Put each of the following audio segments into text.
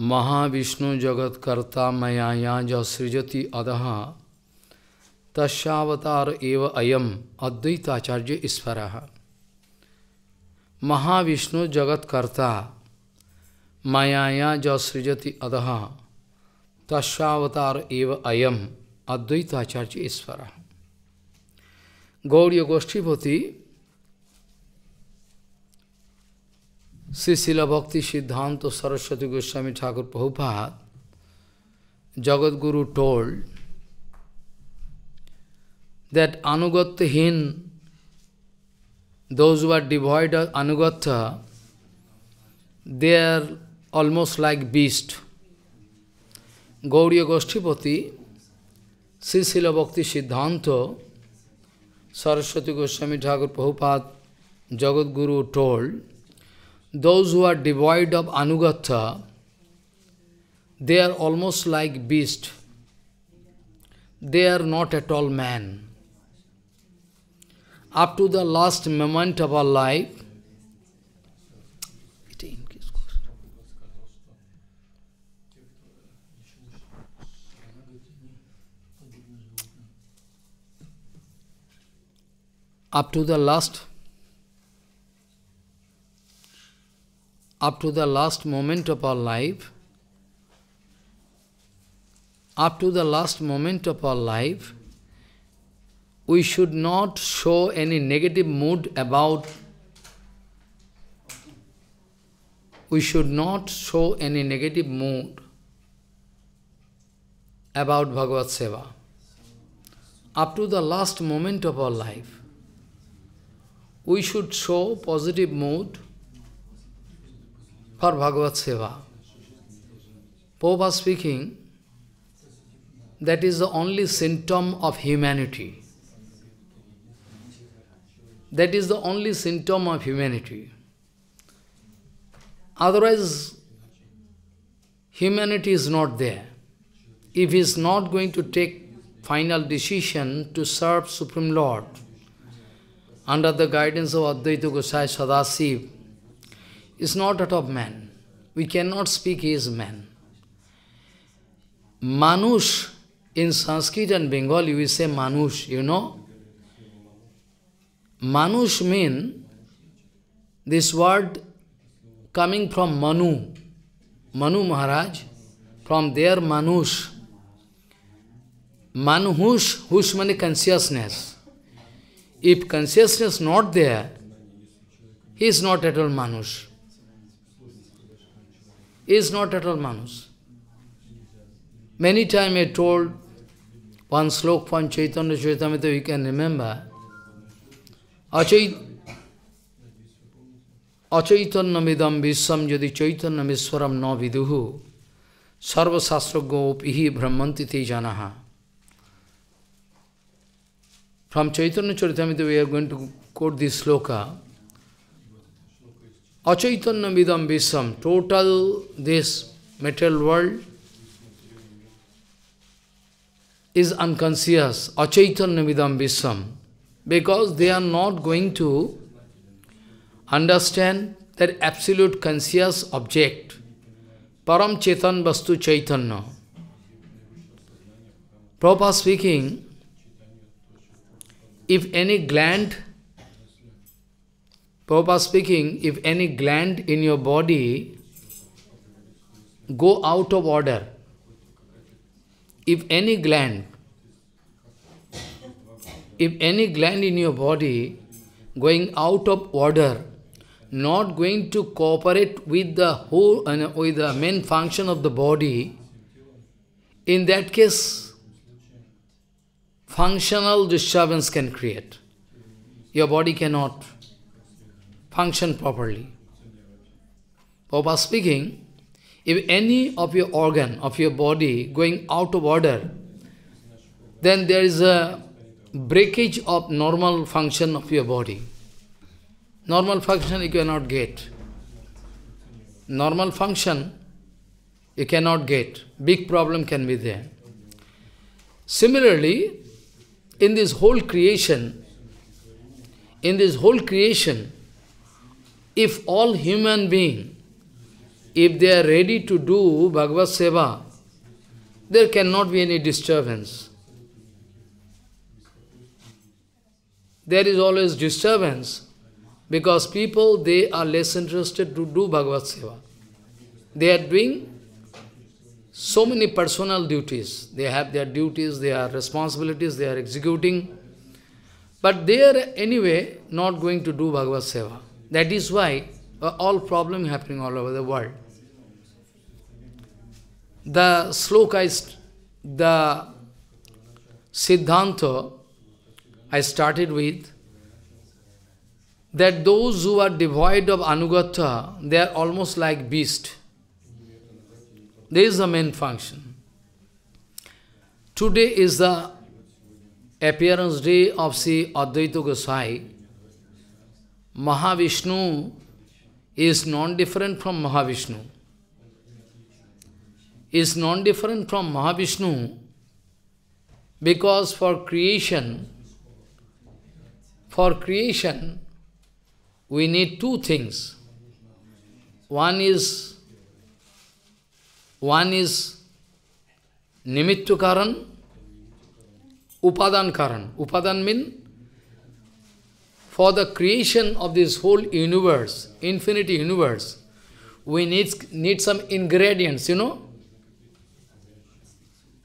महाविष्णु जगत्कर्ता मयाया ज सृजति अदह तस्वतार एव अयम अद्वैताचार्य ईश्वर महाविष्णु जगत्कर्ता मयाया ज सृजति अदह तस्वतार एव अयम अद्वैताचार्य ईश्वर गौड़ी गोष्ठीपति Srila Bhakti Siddhanta Saraswati Goswami Thakur Prabhupada Jagadguru told that Anugatyahin, those who are devoid of Anugatya, they are almost like beast. Gauriya Goshtipati, Sisila Bhakti Siddhanta, Saraswati Goswami Thakur Prabhupada, Jagadguru told, those who are devoid of anugatha, they are almost like beast. They are not at all man. Up to the last moment of our life, up to the last up to the last moment of our life, up to the last moment of our life, we should not show any negative mood about we should not show any negative mood about Bhagavad Seva. Up to the last moment of our life, we should show positive mood for Bhagavad Seva. Pope was speaking, that is the only symptom of humanity. That is the only symptom of humanity. Otherwise, humanity is not there. If he is not going to take final decision to serve Supreme Lord under the guidance of Advaita Gosai Sadasiv, is not that of man. We cannot speak he is man. Manush, in Sanskrit and Bengali we say Manush, you know. Manush means this word coming from Manu, Manu Maharaj, from their Manush. Manush, Hush means consciousness. If consciousness not there, he is not at all Manush is not at all Manus. Many times I told one slok from Chaitanya Chaitamita you can remember. Achaitannamidam visam yadi chaitannamiswaram na viduhu sarva brahmanti te janaha. From Chaitanya chaitanya, we are going to quote this sloka. Achaitanya Vidam Visam, total this material world is unconscious, Achaitanya Vidam Visam, because they are not going to understand that absolute conscious object, Param Chetan Vastu Chaitanya. Prabhupada speaking, if any gland Prabhupada speaking, if any gland in your body go out of order, if any gland, if any gland in your body going out of order, not going to cooperate with the whole and uh, with the main function of the body, in that case, functional disturbance can create. Your body cannot function properly. Prabhupada speaking, if any of your organ, of your body going out of order, then there is a breakage of normal function of your body. Normal function you cannot get. Normal function you cannot get. Big problem can be there. Similarly, in this whole creation, in this whole creation, if all human being, if they are ready to do Bhagavad Seva, there cannot be any disturbance. There is always disturbance because people, they are less interested to do Bhagavad Seva. They are doing so many personal duties. They have their duties, they are responsibilities, they are executing. But they are anyway not going to do Bhagavad Seva. That is why uh, all problem happening all over the world. The sloka is the siddhanta I started with that those who are devoid of anugatha, they are almost like beast. This is the main function. Today is the appearance day of Sri Advaita Gosai. Mahavishnu is non-different from Mahavishnu. Is non-different from Mahavishnu because for creation, for creation, we need two things. One is, one is Nimittu Karan, Upadan Karan. Upadan means for the creation of this whole universe, infinite universe, we need, need some ingredients, you know?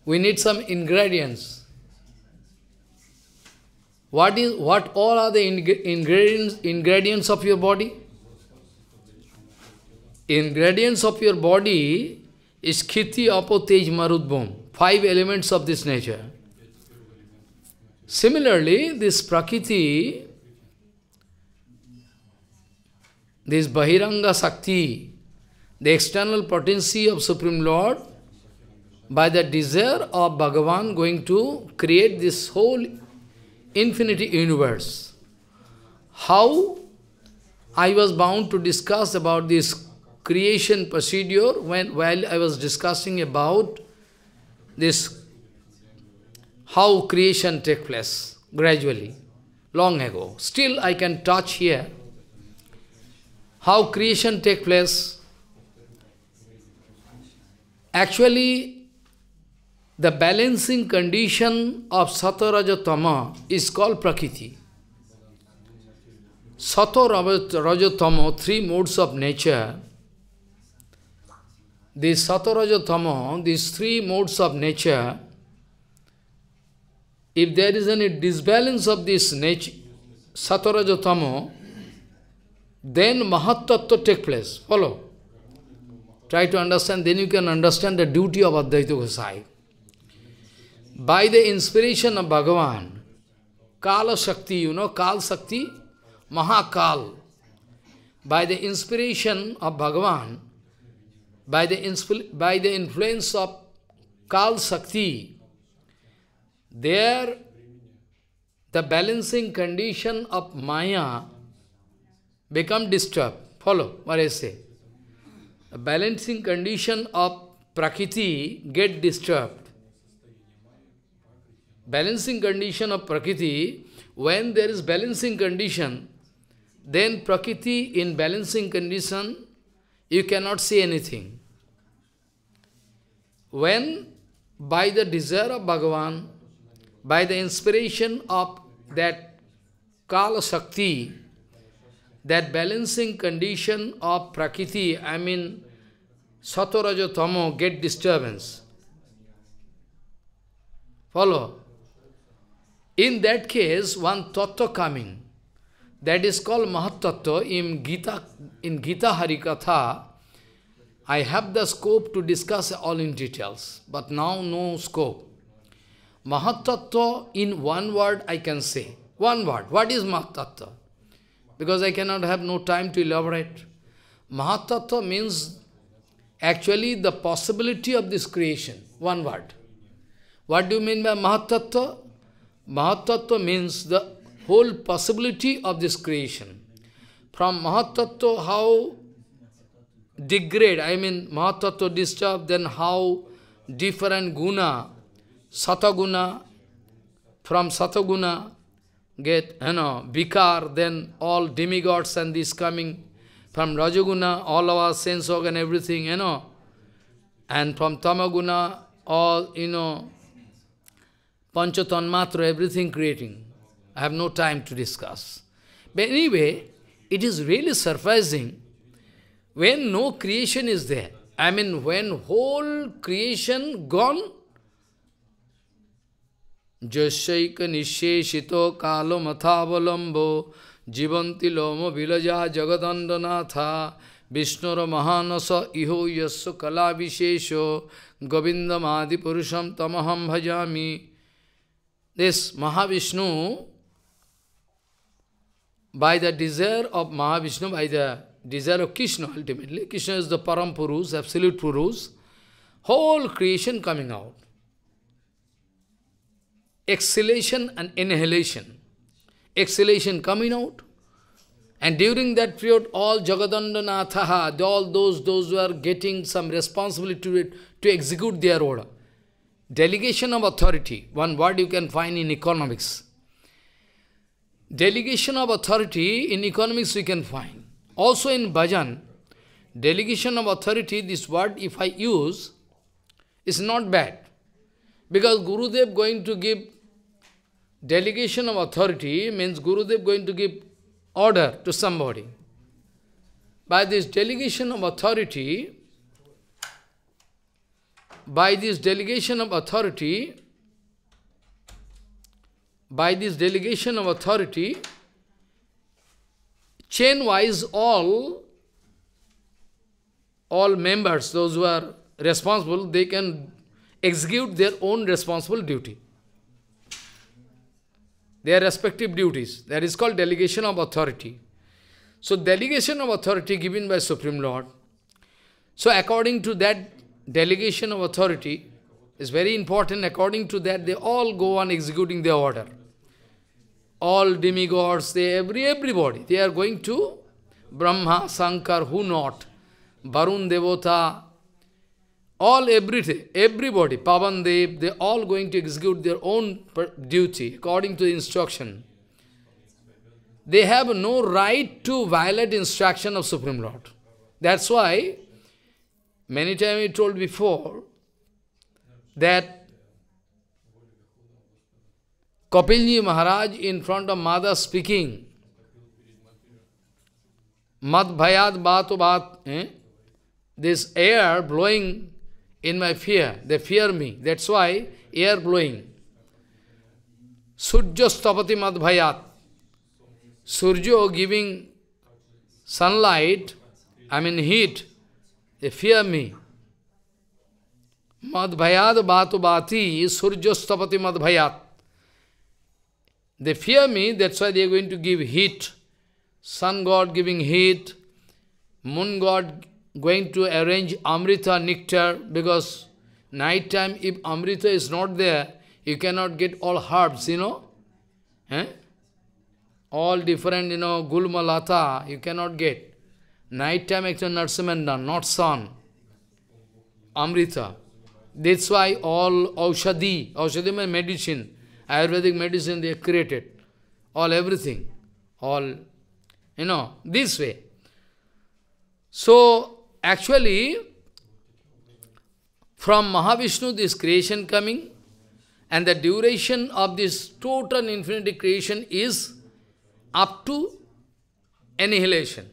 We need some ingredients. What is what all are the ingredients ingredients of your body? Ingredients of your body is khiti, apotej marudbom. Five elements of this nature. Similarly, this prakriti This Bahiranga shakti, the external potency of Supreme Lord, by the desire of Bhagavan going to create this whole infinity universe. How I was bound to discuss about this creation procedure when while I was discussing about this how creation take place gradually long ago. Still I can touch here how creation take place. Actually, the balancing condition of Sato is called Prakriti. Sato Rajatama, three modes of nature. This Sato Rajatama, these three modes of nature, if there is any disbalance of this nature, Sato Rajatama, then Mahatattva take place. Follow. Try to understand, then you can understand the duty of Advaita Gosai. By the inspiration of Bhagavan, Kala Shakti, you know, Kala Shakti, Mahakal. By the inspiration of Bhagavan, by the, by the influence of Kal Shakti, there the balancing condition of Maya become disturbed. Follow what I say. balancing condition of Prakriti get disturbed. Balancing condition of Prakriti, when there is balancing condition, then Prakriti in balancing condition, you cannot see anything. When by the desire of Bhagavan, by the inspiration of that Kala Shakti, that balancing condition of prakriti, I mean, saturaja get disturbance. Follow? In that case, one tattva coming, that is called mahatattva in Gita, in Gita Harikatha, I have the scope to discuss all in details, but now no scope. Mahatattva, in one word I can say. One word. What is Mahatattva? because I cannot have no time to elaborate. Mahatattva means actually the possibility of this creation, one word. What do you mean by Mahatattva? Mahatattva means the whole possibility of this creation. From Mahatattva, how degrade, I mean Mahatattva disturb, then how different guna, sataguna, from sataguna, get, you know, vikar, then all demigods and this coming from Rajaguna, all our sense organ, everything, you know, and from Tamaguna, all, you know, Panchatanmatra, everything creating. I have no time to discuss. But anyway, it is really surprising when no creation is there. I mean, when whole creation gone, जैक निशेषित कालमथावलम्ब जीवंती लोम विलजा जगदंडनाथा विष्णुर्महानस इहो यस्व कला विशेषो गोविंदमादिपुरुषम तमहम भजामी This Mahavishnu, by the desire of Mahavishnu, by the desire of Krishna ultimately, Krishna is the Param Purus, Absolute Purus, whole creation coming out exhalation and inhalation. Exhalation coming out. And during that period, all Jagadandanathaha, all those, those who are getting some responsibility to, it, to execute their order. Delegation of authority, one word you can find in economics. Delegation of authority in economics we can find. Also in bhajan, delegation of authority, this word if I use, is not bad. Because Gurudev going to give delegation of authority means Gurudev going to give order to somebody. By this delegation of authority, by this delegation of authority, by this delegation of authority, chain-wise all, all members, those who are responsible, they can execute their own responsible duty their respective duties. That is called delegation of authority. So delegation of authority given by Supreme Lord. So according to that delegation of authority is very important. According to that, they all go on executing their order. All demigods, they every everybody, they are going to Brahma, Sankar, who not? Varun Devota, all everything, everybody, Pavandev, they all going to execute their own duty according to the instruction. They have no right to violate instruction of Supreme Lord. That's why many times we told before that Kapilji Maharaj in front of Mother speaking, Mad Bhayad Bhatu eh? this air blowing in my fear. They fear me. That's why air blowing. Surjastapati madbhayat. Surjo giving sunlight, I mean heat. They fear me. Madhvayad batu bati surjastapati madhvayat. They fear me, that's why they are going to give heat. Sun god giving heat, moon god going to arrange Amrita nectar because night time if Amrita is not there, you cannot get all herbs, you know. Eh? All different, you know, gulma lata, you cannot get. Night time actually Narsimanda, not sun. Amrita. That's why all Aushadi, Aushadi means medicine, Ayurvedic medicine they created. All everything. All, you know, this way. So, Actually, from Mahavishnu, this creation coming, and the duration of this total infinite creation is up to annihilation.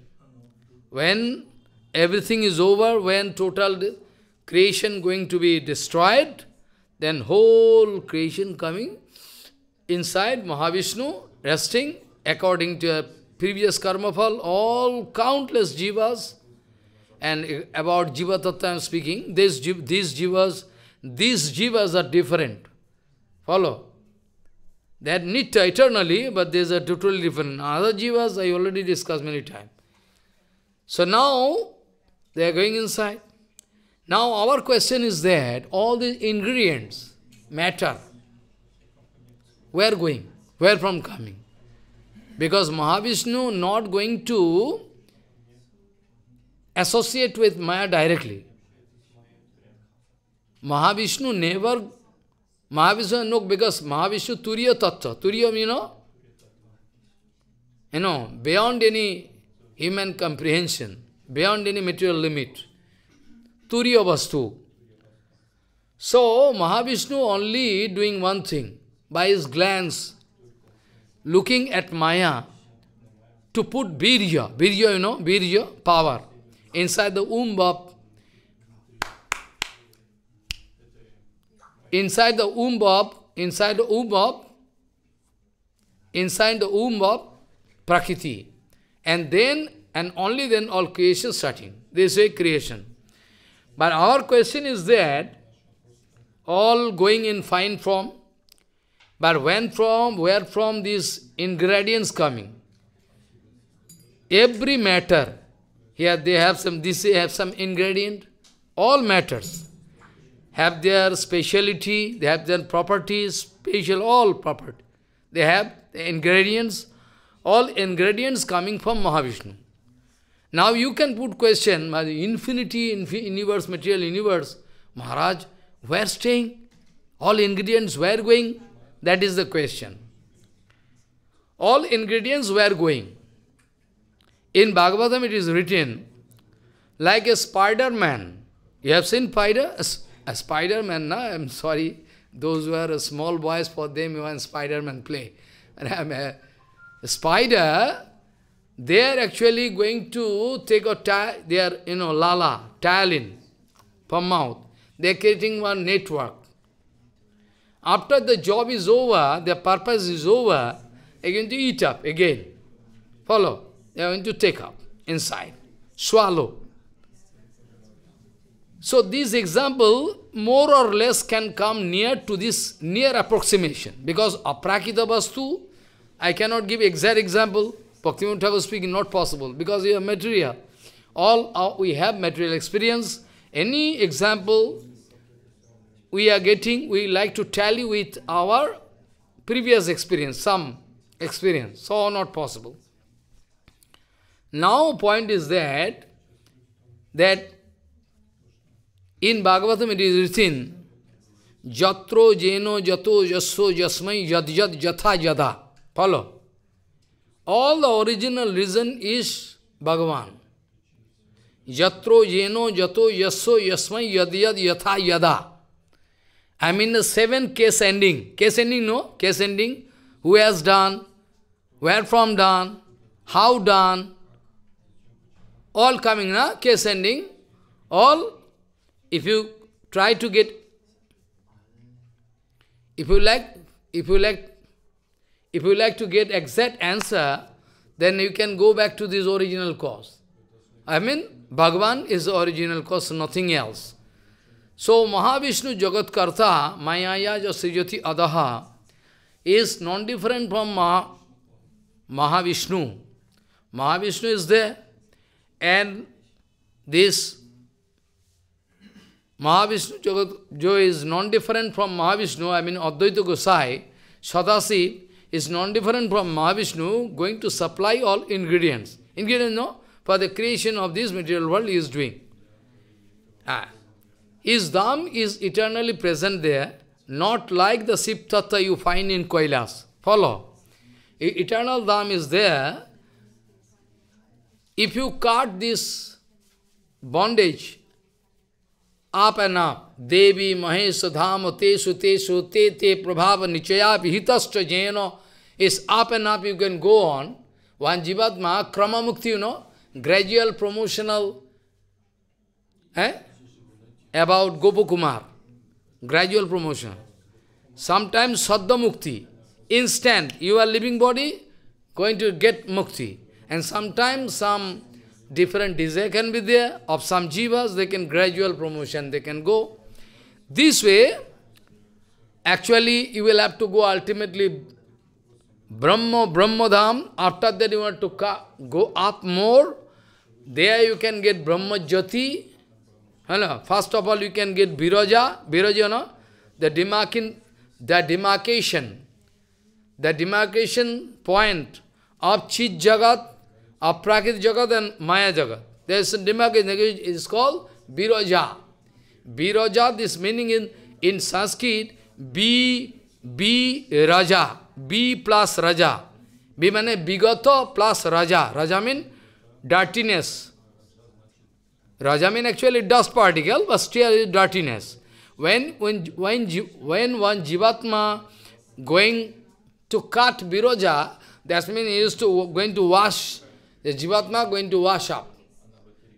When everything is over, when total creation going to be destroyed, then whole creation coming inside Mahavishnu, resting according to a previous karma fall, all countless jivas, and about Jiva Tattva I am speaking, these, these Jivas, these Jivas are different. Follow? They are nitya eternally, but these are totally different. Other Jivas I already discussed many times. So now, they are going inside. Now our question is that all these ingredients, matter, where going? Where from coming? Because Mahavishnu not going to associate with Maya directly. Mahavishnu never, Mahavishnu, no, because Mahavishnu Turiya Tattva. Turiya, you know, you know, beyond any human comprehension, beyond any material limit. Turiya Vastu. So, Mahavishnu only doing one thing, by his glance, looking at Maya, to put Virya, Virya, you know, Virya, power inside the womb of inside the womb of inside the womb of inside the womb of Prakriti. And then and only then all creation starting. This way creation. But our question is that all going in fine form. But when from, where from these ingredients coming? Every matter here they have some, this have some ingredient. All matters. Have their speciality, they have their properties, special, all property. They have the ingredients, all ingredients coming from Mahavishnu. Now you can put question, infinity, universe, material universe, Maharaj, where staying? All ingredients, where going? That is the question. All ingredients, where going? In Bhagavatam it is written, like a spider man. You have seen spider? A, spider man, no? I'm sorry. Those who are small boys, for them even spider man play. And I'm a, a spider, they are actually going to take a tie, they are, you know, lala, talin from mouth. They are creating one network. After the job is over, their purpose is over, they are going to eat up again. Follow? They are going to take up inside, swallow. So this example more or less can come near to this near approximation because aprakita vastu, I cannot give exact example. Bhaktivinoda Thakur speaking, not possible because you have material. All we have material experience. Any example we are getting, we like to tally with our previous experience, some experience. So not possible. Now point is that, that in Bhagavatam it is written, Jatro jeno jato yasso jasmai yad yad yatha jada. Follow. All the original reason is Bhagavan. Jatro jeno jato yasso yasmai yad yad yatha yada. I mean the seven case ending. Case ending, no? Case ending. Who has done? Where from done? How done? all coming na, case ending, all, if you try to get, if you like, if you like, if you like to get exact answer, then you can go back to this original cause. I mean, Bhagavan is the original cause, nothing else. So, Mahavishnu Jagatkarta, Mayaya Jasrijyoti Adaha, is non-different from Maha, Mahavishnu. Mahavishnu is there, and this Mahavishnu Jagat is non-different from Mahavishnu, I mean Advaita Gosai, Shadasi is non-different from Mahavishnu, going to supply all ingredients. Ingredients, no? For the creation of this material world he is doing. Ah. His Dham is eternally present there, not like the Siptatta you find in Kailas. Follow. Eternal Dham is there, if you cut this bondage up and up, Devi Mahesh Dham Tesu Tesu Te Te Prabhava Nichaya Vihitastra Jeno is up and up, you can go on. One Jivatma, Krama Mukti, you know, gradual promotional eh? about Gopukumar, gradual promotion. Sometimes Saddha Mukti, instant, you are living body, going to get Mukti. And sometimes some different desire can be there of some jivas, they can gradual promotion, they can go. This way, actually you will have to go ultimately Brahma, Brahmadham. After that you want to go up more. There you can get Brahma Jyoti. Hello. First of all you can get Viraja, Viraja no? the, demarkin, the demarcation, the demarcation point of Chit Jagat Aprakrit Jagat and Maya Jagat. There is a demarcation language, it is called Viraja. Viraja, this meaning in, in Sanskrit, B, B Raja, B plus Raja. B means Bigato plus Raja. Raja means dirtiness. Raja means actually dust particle, but still is dirtiness. When, when, when, when one Jivatma going to cut Viraja, that means he is to, going to wash The Jivatma going to wash up.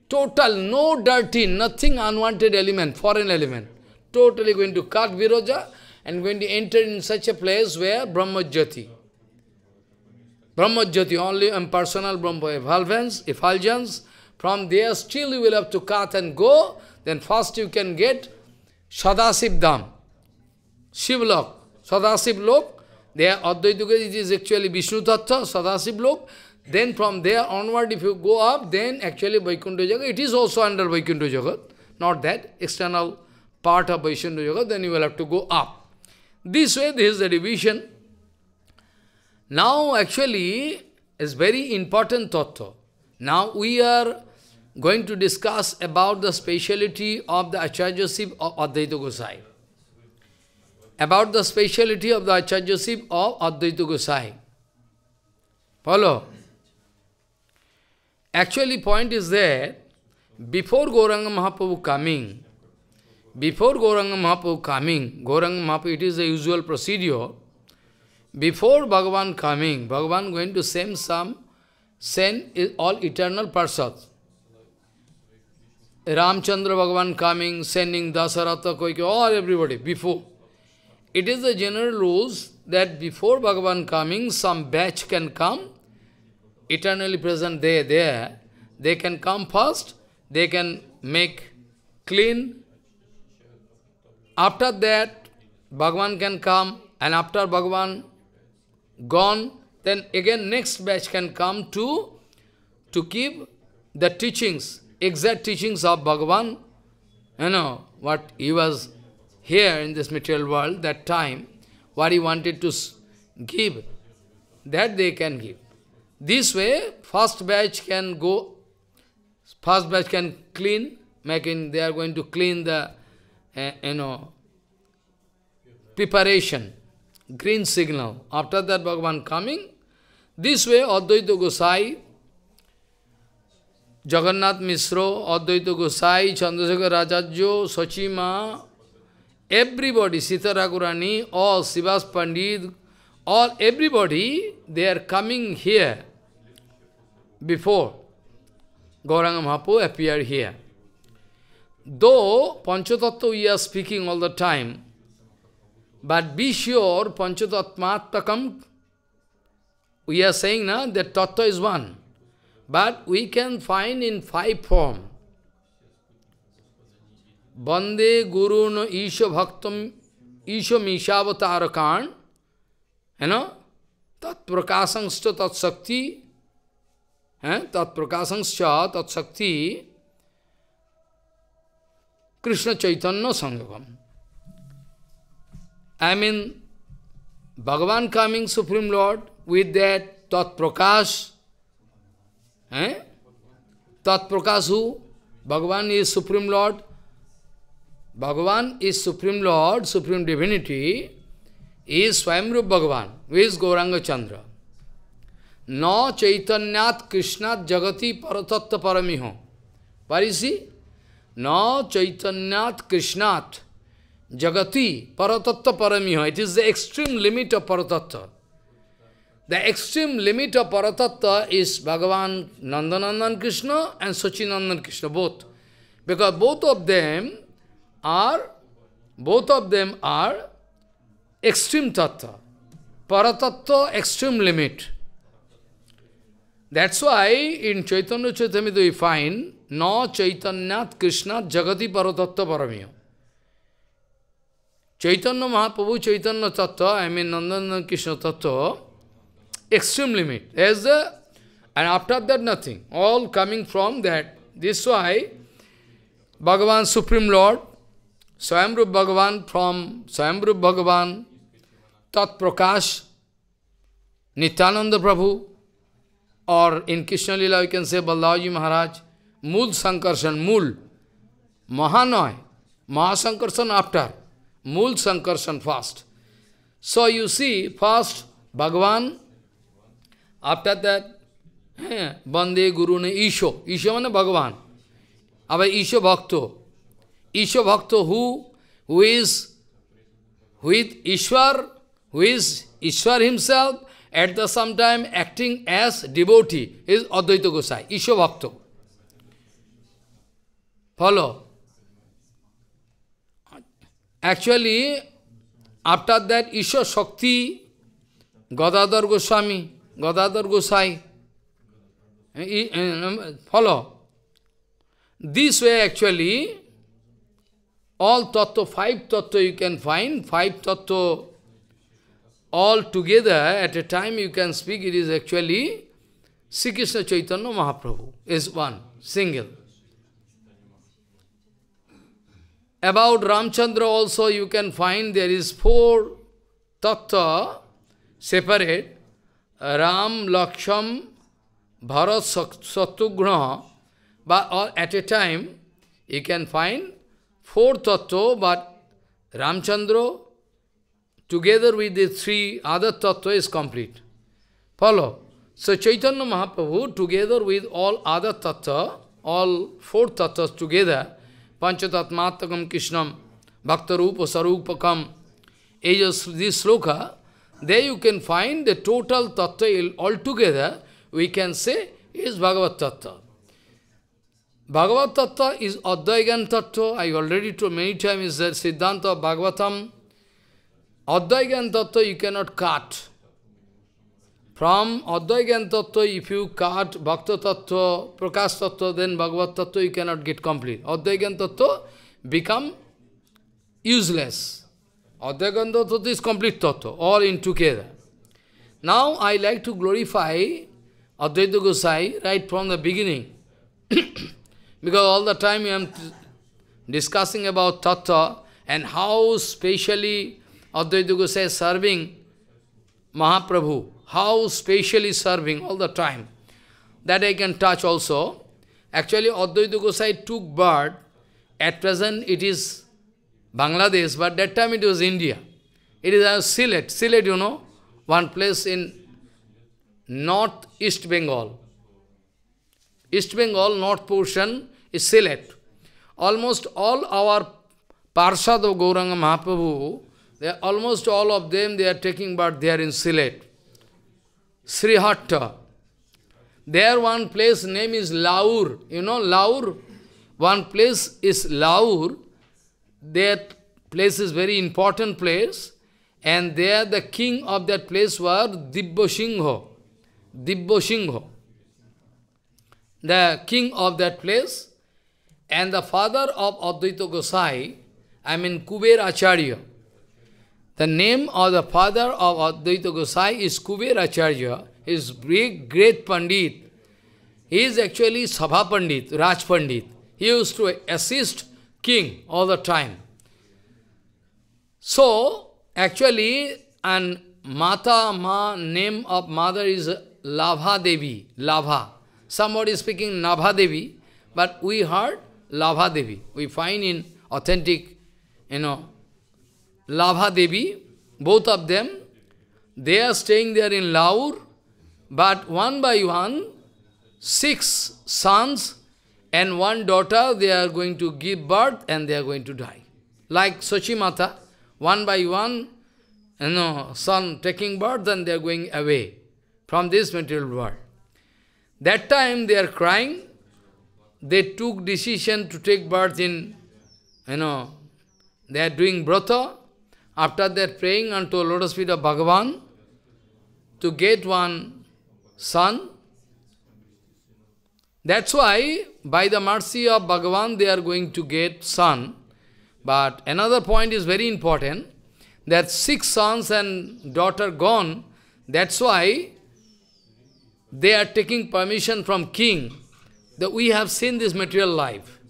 Total, no dirty, nothing unwanted element, foreign element. Totally going to cut Viroja and going to enter in such a place where Brahmajyati. Brahmajyati, only impersonal Brahma effulgence, effulgence. From there still you will have to cut and go. Then first you can get Sadasib Dham. Shivlok. Sadasib Lok. There Advaita it is actually Vishnu Tattva, Sadasib Lok. Then from there onward, if you go up, then actually Vaikuntha Jagat, it is also under Vaikuntha Jagat, not that external part of Vaikuntha Jagat, then you will have to go up. This way, this is the division. Now, actually, is very important tattva. Now, we are going to discuss about the speciality of the Acharya Siv of Advaita Gosai. About the speciality of the Acharya Siv of Advaita Gosai. Follow? Actually, point is there, before Gauranga Mahaprabhu coming, before Gauranga Mahaprabhu coming, Gauranga Mahaprabhu, it is the usual procedure, before Bhagavan coming, Bhagavan going to send some, send all eternal parsads. Ramchandra Bhagavan coming, sending Dasaratha, Koike, all everybody, before. It is the general rules that before Bhagavan coming, some batch can come eternally present they there, they can come first, they can make clean. After that, Bhagwan can come, and after Bhagwan gone, then again next batch can come to, to give the teachings, exact teachings of Bhagwan, you know, what he was here in this material world, that time, what he wanted to give, that they can give. This way, first batch can go, first batch can clean, making they are going to clean the, uh, you know, preparation, green signal. After that, Bhagavan coming. This way, Advaita Gosai, Jagannath Misro, Advaita Gosai, Chandrasekhar Rajajyo, Sachima, everybody, Sita Ragurani, all Sivas Pandit, all everybody, they are coming here before Gauranga Mahapu appeared here. Though Panchatattva we are speaking all the time, but be sure Takam we are saying now that Tattva is one, but we can find in five form. Bande Guru no Isha Bhaktam Isha Mishavatarakand, you know, Tat Prakasangsta Tat Sakti, eh? tat prakasangcha tat shakti Krishna Chaitanya Sangam. I mean, Bhagavan coming Supreme Lord with that Tat Prakash. Eh? Tat Prakash who? Bhagavan is Supreme Lord. Bhagavan is Supreme Lord, Supreme Divinity, is Swamirup Bhagavan, who is Gauranga Chandra na chaitanyat Krishna jagati paratatta paramiho. What is he? Na chaitanyat Krishna jagati paratatta paramiho. It is the extreme limit of paratatta. The extreme limit of paratatta is Bhagavan Nandanandan Krishna and Sachinandan Krishna, both. Because both of them are, both of them are extreme tatta. Paratatta extreme limit. That's why in Chaitanya Chaitamita we find Na Chaitanyat Krishna Jagati Paratatta Paramiya. Chaitanya Mahaprabhu Chaitanya Tattva, I mean Nandandan Krishna Tattva, extreme limit. As the, and after that nothing. All coming from that. This why Bhagavan Supreme Lord, Swayambhu Bhagavan from Swayambhu Bhagavan, Tat Prakash, Nityananda Prabhu, or in Krishna Lila we can say Balaji Maharaj, Mool Sankarsan, Mool, Mahanoy, Mahasankarshan after, Mool Sankarsan first. So you see, first Bhagavan, after that, Bande Guru ne Isho, Isho means Bhagavan. Aba Isho Bhakto, Isho Bhakto who? Who is with Ishwar, who is Ishwar himself, at the same time acting as devotee is Advaita Gosai, Isho Bhakta. Follow? Actually, after that, Isho Shakti, Gadadhar Goswami, Gadadhar Gosai, follow? This way actually, all tattva, five tattva you can find, five tattva all together at a time you can speak, it is actually Sri Krishna Chaitanya Mahaprabhu is one, single. About Ramchandra also you can find there is four tattva separate. Ram, Laksham, Bharat, Satugraha. but all uh, at a time you can find four tattva, but Ramchandra, together with the three other tattva is complete. Follow? So Chaitanya Mahaprabhu, together with all other tattva, all four tattvas together, Panchatatmatakam Krishnam, Bhaktarupa Sarupakam, is this sloka, there you can find the total tattva altogether, we can say is Bhagavat Tattva. Bhagavat Tattva is Advaigan Tattva, I already told many times that Siddhanta Bhagavatam, Advaigan Tattva you cannot cut. From Advaigan Tattva, if you cut Bhakta Tattva, Prakash Tattva, then Bhagavat Tattva, you cannot get complete. Advaigan Tattva become useless. Advaigan Tattva is complete Tattva, all in together. Now I like to glorify Advaita Gosai right from the beginning. because all the time I am discussing about Tattva and how specially Advaita says serving Mahaprabhu, how specially serving all the time. That I can touch also. Actually, Advaita Gosai took birth. At present, it is Bangladesh, but that time it was India. It is a Silet. Silet, you know, one place in North East Bengal. East Bengal, north portion is Silet. Almost all our Parshad of Gauranga Mahaprabhu they are, almost all of them, they are taking birth, they are in Sylhet. Srihatta. There one place name is Laur. You know Laur? One place is Laur. That place is very important place. And there the king of that place was Dibbo Dibbosingho. The king of that place. And the father of Advaita Gosai, I mean Kuber Acharya. The name of the father of Advaita Gosai is Kubera Acharya, is big great Pandit. He is actually Sabha Pandit, Raj Pandit. He used to assist king all the time. So, actually, and Mata, Ma, name of mother is Lava Devi, Lava. Somebody is speaking Nabha Devi, but we heard Lava Devi. We find in authentic, you know, Lava Devi, both of them, they are staying there in Laur, but one by one, six sons and one daughter, they are going to give birth and they are going to die. Like Sochimata, one by one, you know, son taking birth and they are going away from this material world. That time they are crying, they took decision to take birth in, you know, they are doing brother. After that praying unto lotus feet of Bhagavan to get one son. That's why by the mercy of Bhagavan they are going to get son. But another point is very important that six sons and daughter gone. That's why they are taking permission from king that we have seen this material life.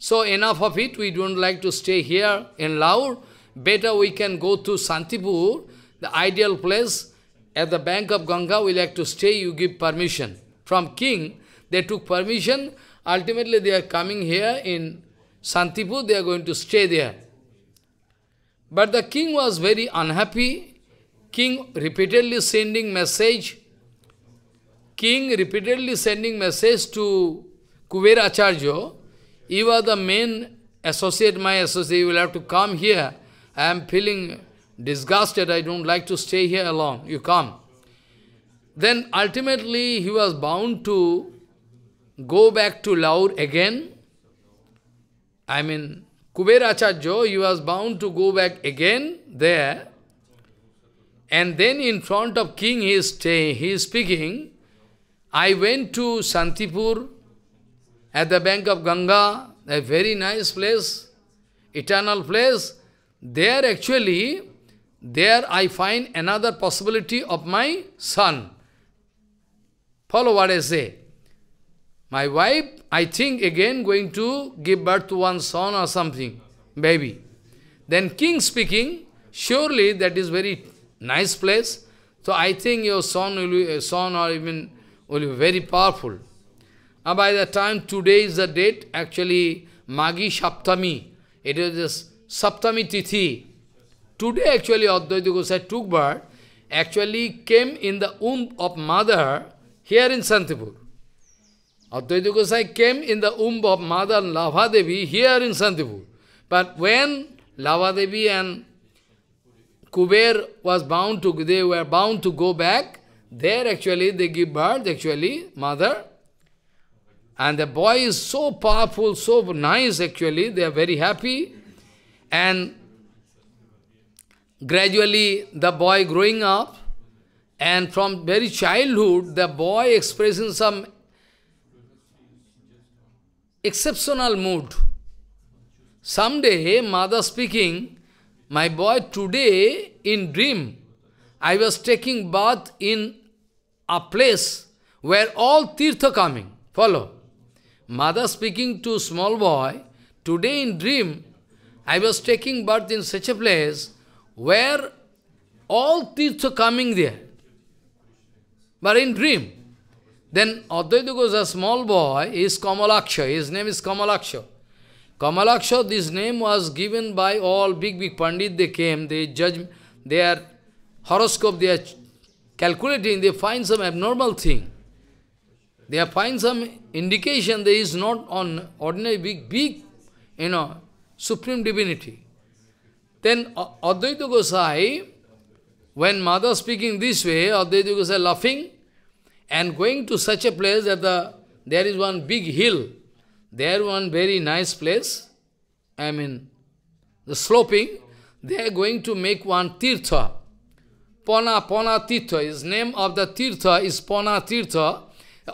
So enough of it, we don't like to stay here in Laur. Better we can go to Santipur, the ideal place, at the bank of Ganga, we like to stay, you give permission. From king, they took permission, ultimately they are coming here in Santipur, they are going to stay there. But the king was very unhappy. King repeatedly sending message. King repeatedly sending message to Kuvera Acharya. You are the main associate, my associate, you will have to come here I am feeling disgusted, I don't like to stay here alone, you come. Then ultimately he was bound to go back to Laur again. I mean, Kubera Acharya, he was bound to go back again there. And then in front of king he is, staying, he is speaking, I went to Santipur at the bank of Ganga, a very nice place, eternal place. There actually, there I find another possibility of my son. Follow what I say. My wife, I think again going to give birth to one son or something, baby. Then king speaking, surely that is very nice place. So I think your son will be, uh, son or even will be very powerful. And by the time today is the date, actually Magi Shaptami, it is just Saptami Tithi. Today actually Advaita Gosai took birth, actually came in the womb of mother here in Santipur. Advaita Gosai came in the womb of mother Lava Devi here in Santipur. But when Lava Devi and Kuber was bound to, they were bound to go back, there actually they give birth, actually, mother. And the boy is so powerful, so nice actually, they are very happy. And gradually the boy growing up, and from very childhood, the boy expressing some exceptional mood. Someday, mother speaking, my boy, today in dream, I was taking bath in a place where all Tirtha coming. Follow. Mother speaking to small boy, today in dream, I was taking birth in such a place where all teeth are coming there, but in dream. Then Advaita was a small boy, is Kamalaksha, his name is Kamalaksha. Kamalaksha, this name was given by all big, big Pandit, they came, they judge their horoscope, they are calculating, they find some abnormal thing. They find some indication there is not on ordinary big, big, you know, supreme divinity. Then Advaita Gosai, when Mother speaking this way, Advaita Gosai laughing and going to such a place that the, there is one big hill, there one very nice place, I mean, the sloping, they are going to make one Tirtha. Pona, Pona Tirtha, his name of the Tirtha is Pona Tirtha.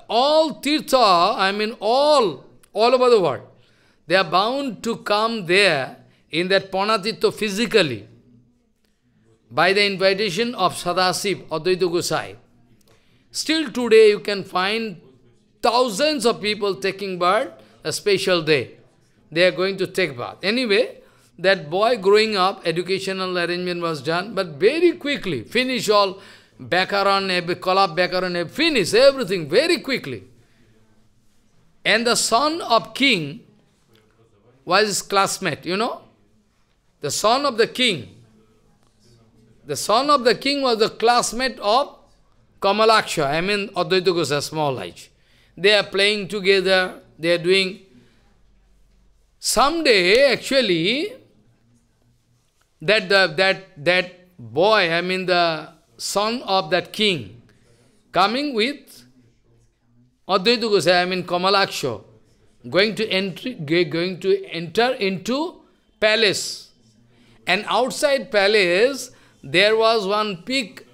All Tirtha, I mean all, all over the world. They are bound to come there in that Panatitva physically by the invitation of Sadashiv, Advaita Gosai. Still today you can find thousands of people taking birth, a special day. They are going to take bath. Anyway, that boy growing up, educational arrangement was done, but very quickly, finish all Baccaran, Kalab Bakaran, finish everything very quickly. And the son of king, was classmate, you know? The son of the king. The son of the king was the classmate of Kamalaksha, I mean Advaita Goswami, small age. They are playing together, they are doing... Someday, actually, that, the, that, that boy, I mean the son of that king, coming with Advaita Goswami, I mean Kamalaksha, going to enter, going to enter into palace. And outside palace, there was one peak.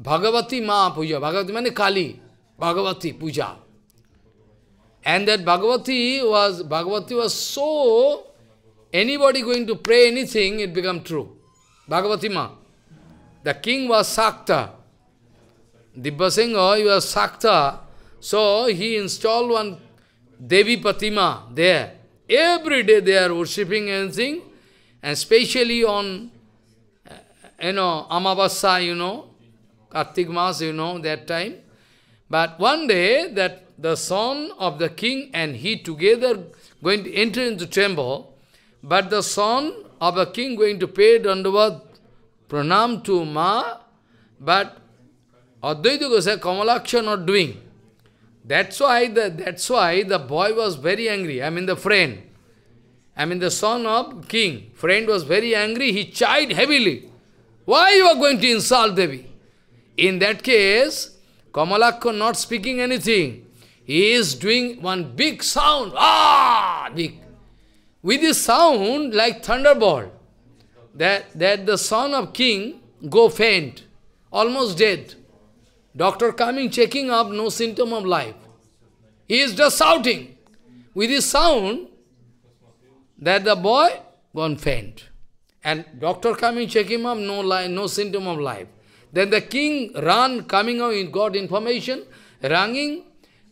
Bhagavati Ma Puja. Bhagavati means Kali. Bhagavati Puja. And that Bhagavati was, Bhagavati was so, anybody going to pray anything, it become true. Bhagavati Ma. The king was Sakta. Dibbasingha, he was Sakta. So he installed one Devi Patima there. Every day they are worshipping and singing, and especially on, uh, you know, Amavasya, you know, Kartik Mas, you know, that time. But one day that the son of the king and he together going to enter into temple, but the son of a king going to pay Dandavat pranam to Ma, but Advaita Gosai Kamalaksha not doing. That's why the that's why the boy was very angry. I mean the friend. I mean the son of king. Friend was very angry. He chided heavily. Why you are going to insult Devi? In that case, Kamalakka not speaking anything. He is doing one big sound. Ah big. With this sound like thunderbolt. That that the son of king go faint, almost dead. Doctor coming, checking up, no symptom of life. He is just shouting. With his sound, that the boy gone faint. And doctor coming, check him up, no life, no symptom of life. Then the king ran, coming out, he got information, running,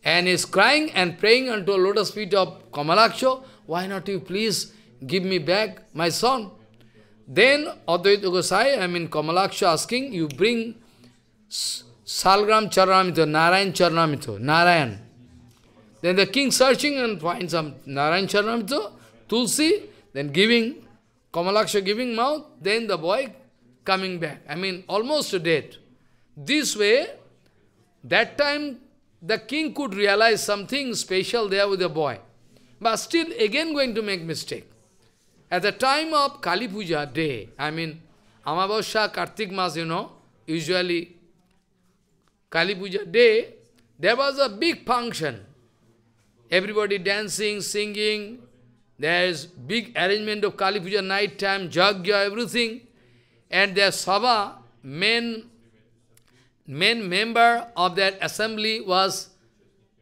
and is crying and praying unto the lotus feet of Kamalaksha, why not you please give me back my son? Then Advaita Gosai, I mean Kamalaksha asking, you bring Salgram Charanamito, Narayan Charanamito, Narayan. Then the king searching and finds some Narayan Charanamito, Tulsi, then giving, Kamalaksha giving mouth, then the boy coming back. I mean, almost to death. This way, that time the king could realize something special there with the boy. But still again going to make mistake. At the time of Kali Puja day, I mean, Amavasya, Kartik Mas, you know, usually Kali Puja day, there was a big function. Everybody dancing, singing. There is big arrangement of Kali Puja night time, jagya, everything. And their sabha, main, main member of that assembly was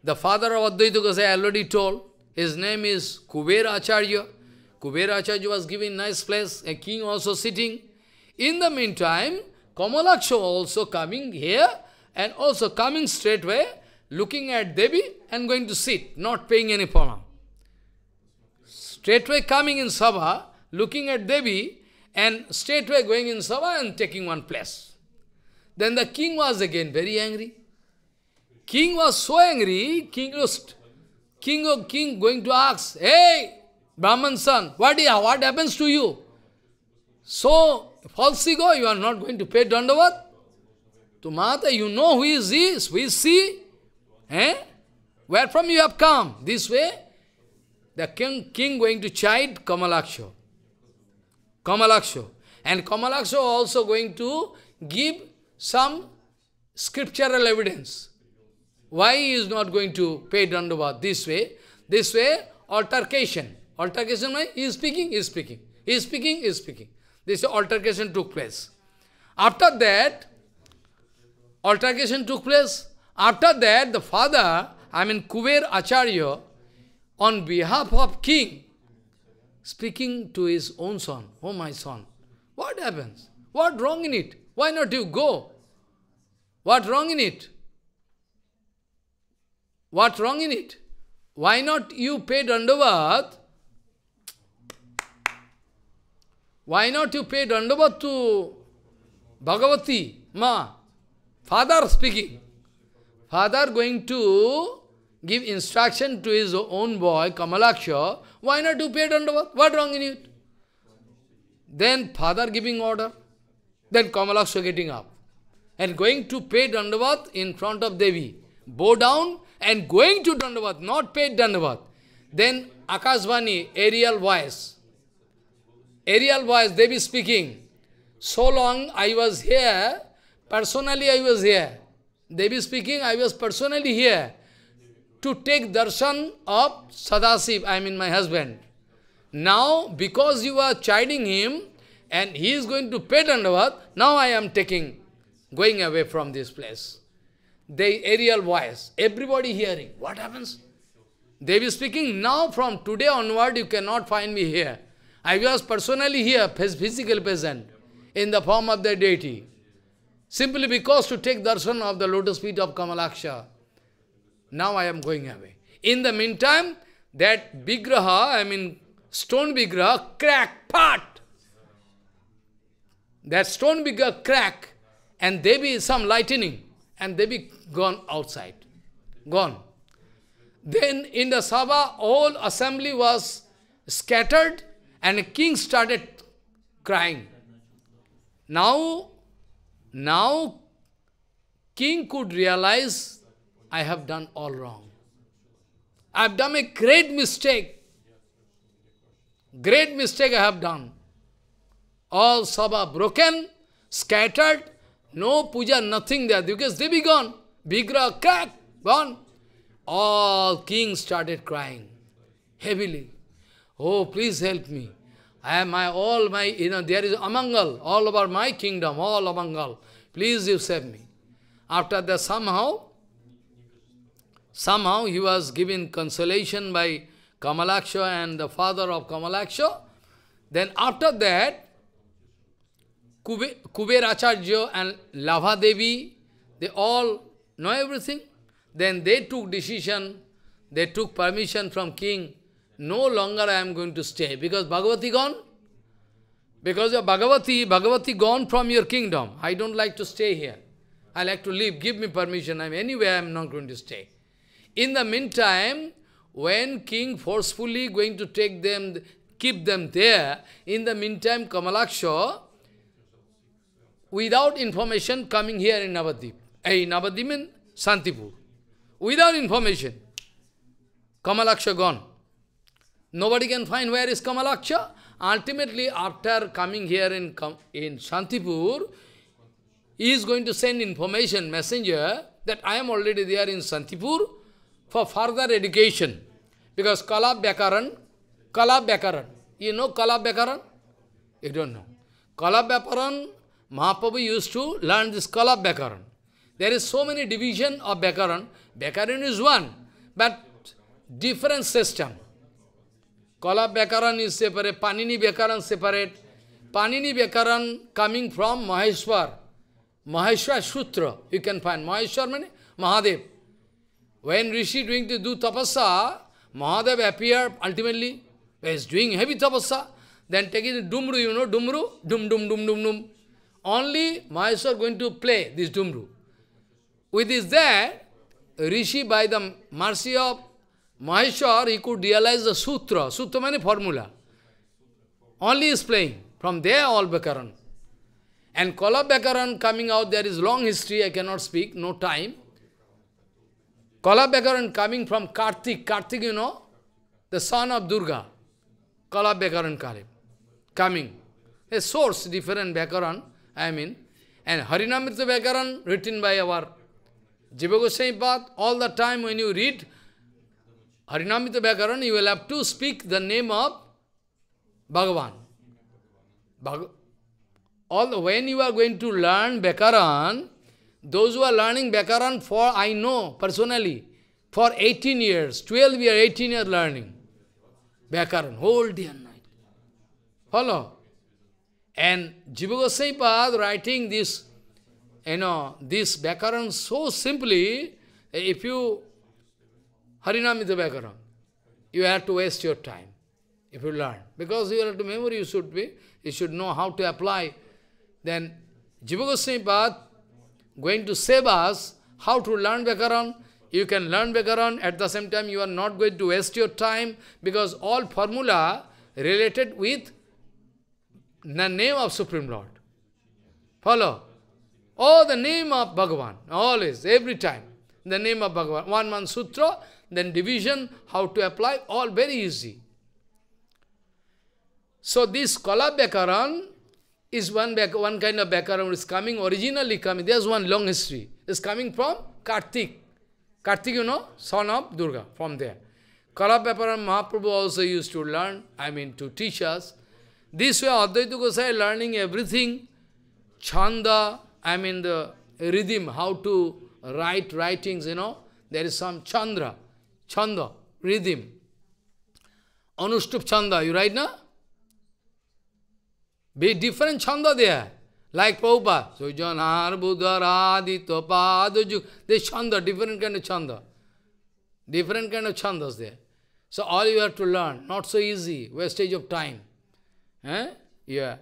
the father of Advaita Gosai, I already told. His name is Kubera Acharya. Kubera Acharya was given nice place, a king also sitting. In the meantime, Kamalaksha also coming here and also coming straightway, looking at Devi and going to sit, not paying any pranam. Straightway coming in Sabha, looking at Devi, and straightway going in Sabha and taking one place. Then the king was again very angry. King was so angry, king was, king of king going to ask, Hey, Brahman son, what, what happens to you? So, falsigo, you are not going to pay Dandavat? to Mata, you know who is this, who is see, Eh? Where from you have come? This way? The king, king going to chide Kamalaksha. Kamalaksha. And Kamalaksha also going to give some scriptural evidence. Why he is not going to pay Dandavad this way? This way, altercation. Altercation, why? He is speaking, he is speaking. He is speaking, he is speaking. This altercation took place. After that, Altercation took place. After that, the father, I mean Kuber Acharya, on behalf of king, speaking to his own son, Oh my son, what happens? What wrong in it? Why not you go? What wrong in it? What wrong in it? Why not you pay Dandavat? Why not you pay Dandavat to Bhagavati, Ma? Father speaking. Father going to give instruction to his own boy, Kamalaksha, why not you pay Dandavat? What wrong in it? Then father giving order. Then Kamalaksha getting up and going to pay Dandavat in front of Devi. Bow down and going to Dandavat, not pay Dandavat. Then Akaswani aerial voice. Aerial voice, Devi speaking. So long I was here, Personally, I was here. Devi speaking, I was personally here to take darshan of Sadasiv, I mean my husband. Now, because you are chiding him and he is going to pay Dandavat, now I am taking, going away from this place. The aerial voice, everybody hearing. What happens? Devi speaking, now from today onward you cannot find me here. I was personally here, physical present, in the form of the deity. Simply because to take darshan of the lotus feet of Kamalaksha. Now I am going away. In the meantime, that Vigraha, I mean stone Vigraha, crack, part. That stone Vigraha crack and there be some lightning and they be gone outside. Gone. Then in the Sabha, all assembly was scattered and king started crying. Now now, king could realize, I have done all wrong. I have done a great mistake. Great mistake I have done. All sabha broken, scattered, no puja, nothing there, because they be gone. bigra crack, gone. All kings started crying heavily. Oh, please help me. I have my, all my, you know, there is Amangal, all over my kingdom, all Amangal. Please you save me. After that, somehow, somehow he was given consolation by Kamalaksha and the father of Kamalaksha. Then after that, Kubera Acharya and Lava Devi, they all know everything. Then they took decision, they took permission from king no longer I am going to stay, because Bhagavati gone. Because your Bhagavati, Bhagavati gone from your kingdom. I don't like to stay here. I like to leave. Give me permission. I'm anywhere. I'm not going to stay. In the meantime, when king forcefully going to take them, keep them there, in the meantime, Kamalaksha, without information, coming here in Navadip. Hey, eh, Navadip Santipur. Without information. Kamalaksha gone. Nobody can find where is Kamalaksha. Ultimately, after coming here in, in Shantipur, he is going to send information, messenger, that I am already there in Shantipur for further education. Because Kala Vyakaran, you know Kala You don't know. Kala Mahapavi Mahaprabhu used to learn this Kala There is so many division of Vyakaran. Vyakaran is one, but different system. Kala Vyakaran is separate, Panini Vyakaran separate. Panini Vyakaran coming from Maheshwar. Maheshwar Sutra, you can find. Maheshwar means Mahadev. When Rishi doing to do tapasya, Mahadev appeared ultimately. He is doing heavy tapasya. Then taking the Dumru, you know, Dumru, Dum Dum Dum Dum Dum. Only Maheshwar going to play this Dumru. With this there, Rishi by the mercy of Maheshwar, he could realize the sutra. Sutra means formula. Only is playing. From there, all bhakaran, And Kala bhakaran coming out, there is long history, I cannot speak, no time. Kala bhakaran coming from Kartik. Kartik, you know, the son of Durga. Kala bhakaran Kalib. Coming. A source, different bhakaran. I mean. And Harinamrita bhakaran written by our Jiva Goswami Path, all the time when you read, Harinamita Vyakaran, you will have to speak the name of Bhagavan. Bhag All the, when you are going to learn Vyakaran, those who are learning Vyakaran for, I know personally, for 18 years, 12 years, 18 years learning Vyakaran, whole day and night. Follow? And Jiva Goswami writing this, you know, this Vyakaran so simply, if you Harinam is the background. You have to waste your time if you learn. Because you have to memory, you should be, you should know how to apply. Then Jiva Goswami Path going to save us how to learn Vyakaran. You can learn Vyakaran, at the same time you are not going to waste your time because all formula related with the name of Supreme Lord. Follow? All the name of Bhagavan, always, every time. The name of Bhagavan. One month sutra, then division, how to apply, all very easy. So this Kala Bekaran is one, one kind of Bekaran is coming, originally coming, there's one long history, is coming from Kartik. Kartik, you know, son of Durga, from there. Kala Bekaran Mahaprabhu also used to learn, I mean to teach us. This way Advaita Gosai learning everything, Chanda, I mean the rhythm, how to write writings, you know, there is some Chandra. Chanda, rhythm. Anushtup Chanda, you right now? Be different Chanda there. Like Prabhupada, Sujanar Buddharadito Paduju. There's Chanda, different kind of Chanda. Different kind of Chandas there. So all you have to learn, not so easy, wastage of time. Eh? Yeah.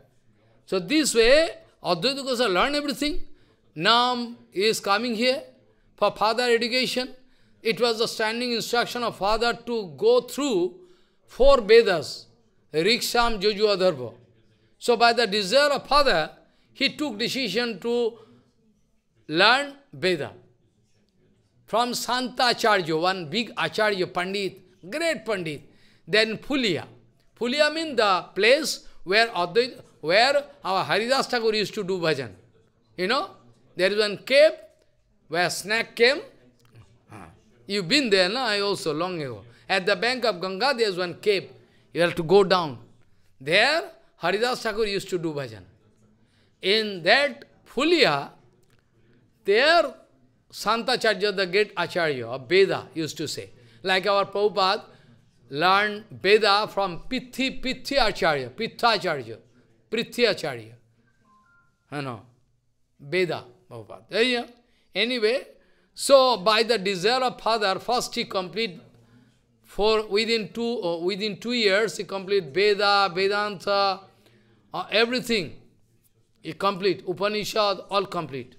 So this way, Advaita Goswami learn everything. Nam is coming here for father education. It was the standing instruction of father to go through four Vedas, Riksham, Joju, Adharva. So by the desire of father, he took decision to learn Veda. From Santa Acharya, one big Acharya, Pandit, great Pandit, then Pulia. Pulia means the place where Advaita, where our Haridas Thakur used to do bhajan. You know, there is one cave where snake came, You've been there, no? I also, long ago. At the bank of Ganga, there's one cave. You have to go down. There, Haridas Thakur used to do bhajan. In that Fulia, there, Santacharya, the great Acharya of Veda, used to say. Like our Prabhupada learned Veda from Pithi, Pithi Acharya, Pitha Acharya, Prithi Acharya. You know, Veda, Prabhupada. Anyway, so by the desire of father, first he complete for within two uh, within two years he complete Veda, Vedanta, uh, everything. He complete Upanishad, all complete.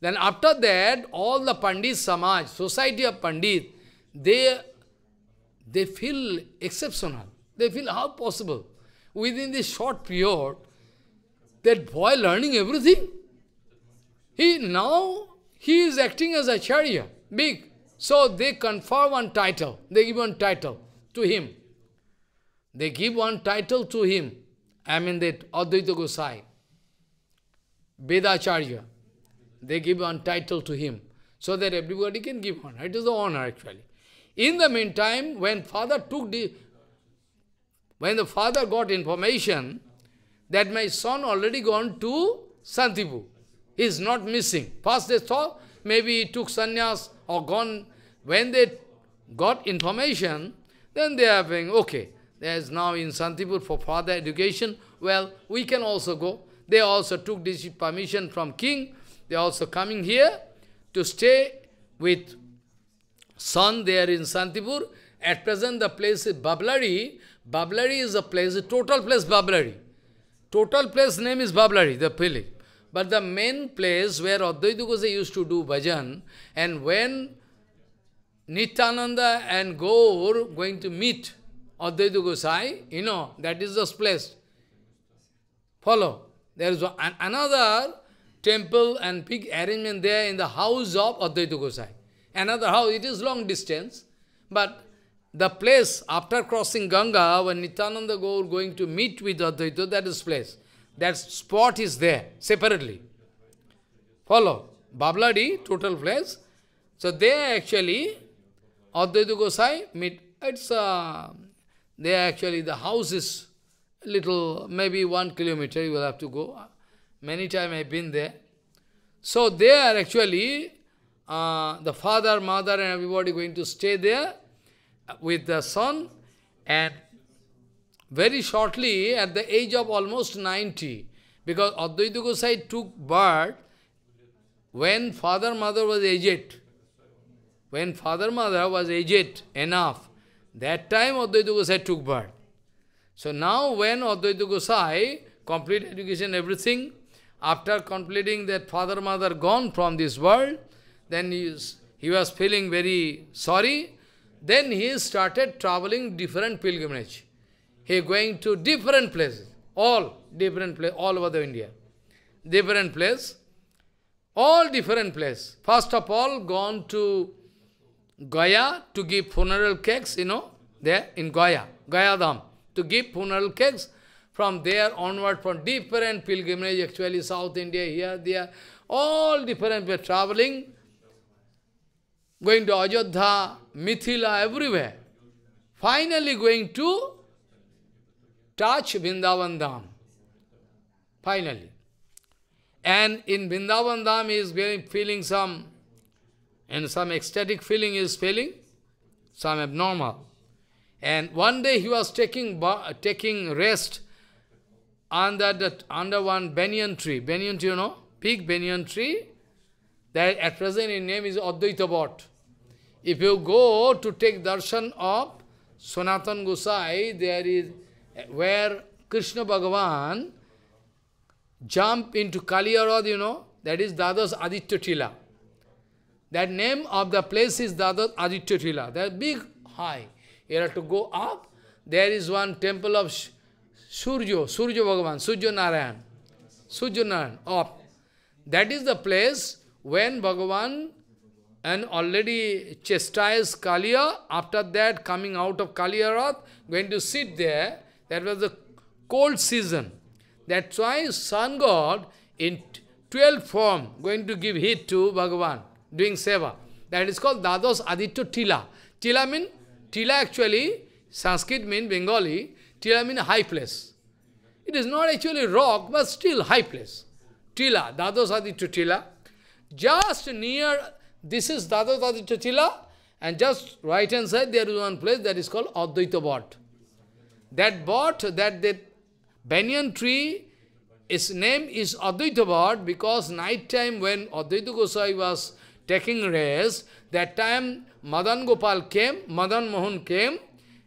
Then after that, all the Pandit Samaj, society of Pandit, they they feel exceptional. They feel how possible within this short period that boy learning everything. He now he is acting as Acharya, big. So they confer one title, they give one title to him. They give one title to him. I mean that Advaita Gosai, Vedacharya. They give one title to him so that everybody can give honor. It is the honor actually. In the meantime, when father took the, when the father got information that my son already gone to Santipur, is not missing. First they thought maybe he took sannyas or gone. When they got information, then they are saying, okay, there is now in Santipur for further education. Well, we can also go. They also took this permission from king. They also coming here to stay with son there in Santipur. At present, the place is Bablari. Bablari is a place, a total place Bablari. Total place name is Bablari, the village. But the main place where Advaita Gosai used to do bhajan, and when Nityananda and Gaur going to meet Advaita Gosai, you know, that is the place. Follow. There is another temple and big arrangement there in the house of Advaita Gosai. Another house, it is long distance, but the place after crossing Ganga, when Nityananda Gaur going to meet with Advaita, that is place. That spot is there separately. Follow. Babladi, total place. So they actually, Advaita Gosai, meet, it's uh, they actually, the house is little, maybe one kilometer, you will have to go. Many times I've been there. So they are actually, uh, the father, mother and everybody going to stay there with the son and very shortly, at the age of almost 90, because Advaita Gosai took birth when father mother was aged. When father mother was aged enough, that time Advaita Gosai took birth. So now when Advaita Gosai complete education, everything, after completing that father mother gone from this world, then he, is, he was feeling very sorry. Then he started traveling different pilgrimage. He going to different places, all different place, all over the India. Different place, all different place. First of all, gone to Gaya to give funeral cakes, you know, there in Gaya, Gaya Dham, to give funeral cakes. From there onward, from different pilgrimage, actually South India, here, there, all different, we're traveling, going to Ajodhya, Mithila, everywhere. Finally going to touch Vrindavan Dham. Finally. And in Vrindavan Dham he is feeling some, and some ecstatic feeling is feeling, some abnormal. And one day he was taking, taking rest under, the, under one banyan tree. Banyan tree, you know, big banyan tree. That at present in name is Advaita If you go to take darshan of Sanatan Gosai, there is where Krishna Bhagavan jump into Kaliyarad, you know, that is Dadas Aditya Thila. That name of the place is Dadas Aditya Thila. That big high. You have to go up. There is one temple of Surya, Surya Bhagavan, Surya Narayan. Surya Narayan, up. That is the place when Bhagavan and already chastised Kaliya, after that coming out of Kaliyarad, going to sit there, that was the cold season. That's why Sun God in 12th form going to give heat to Bhagavan, doing seva. That is called Dados Aditya Tila. Tila means, Tila actually, Sanskrit means Bengali, Tila means high place. It is not actually rock, but still high place. Tila, Dados Aditya Tila. Just near, this is Dados Aditya Tila, and just right hand side there is one place that is called Advaita Bhat that bought that the banyan tree, its name is Advaita because night time when Advaita Gosai was taking rest, that time Madan Gopal came, Madan Mohan came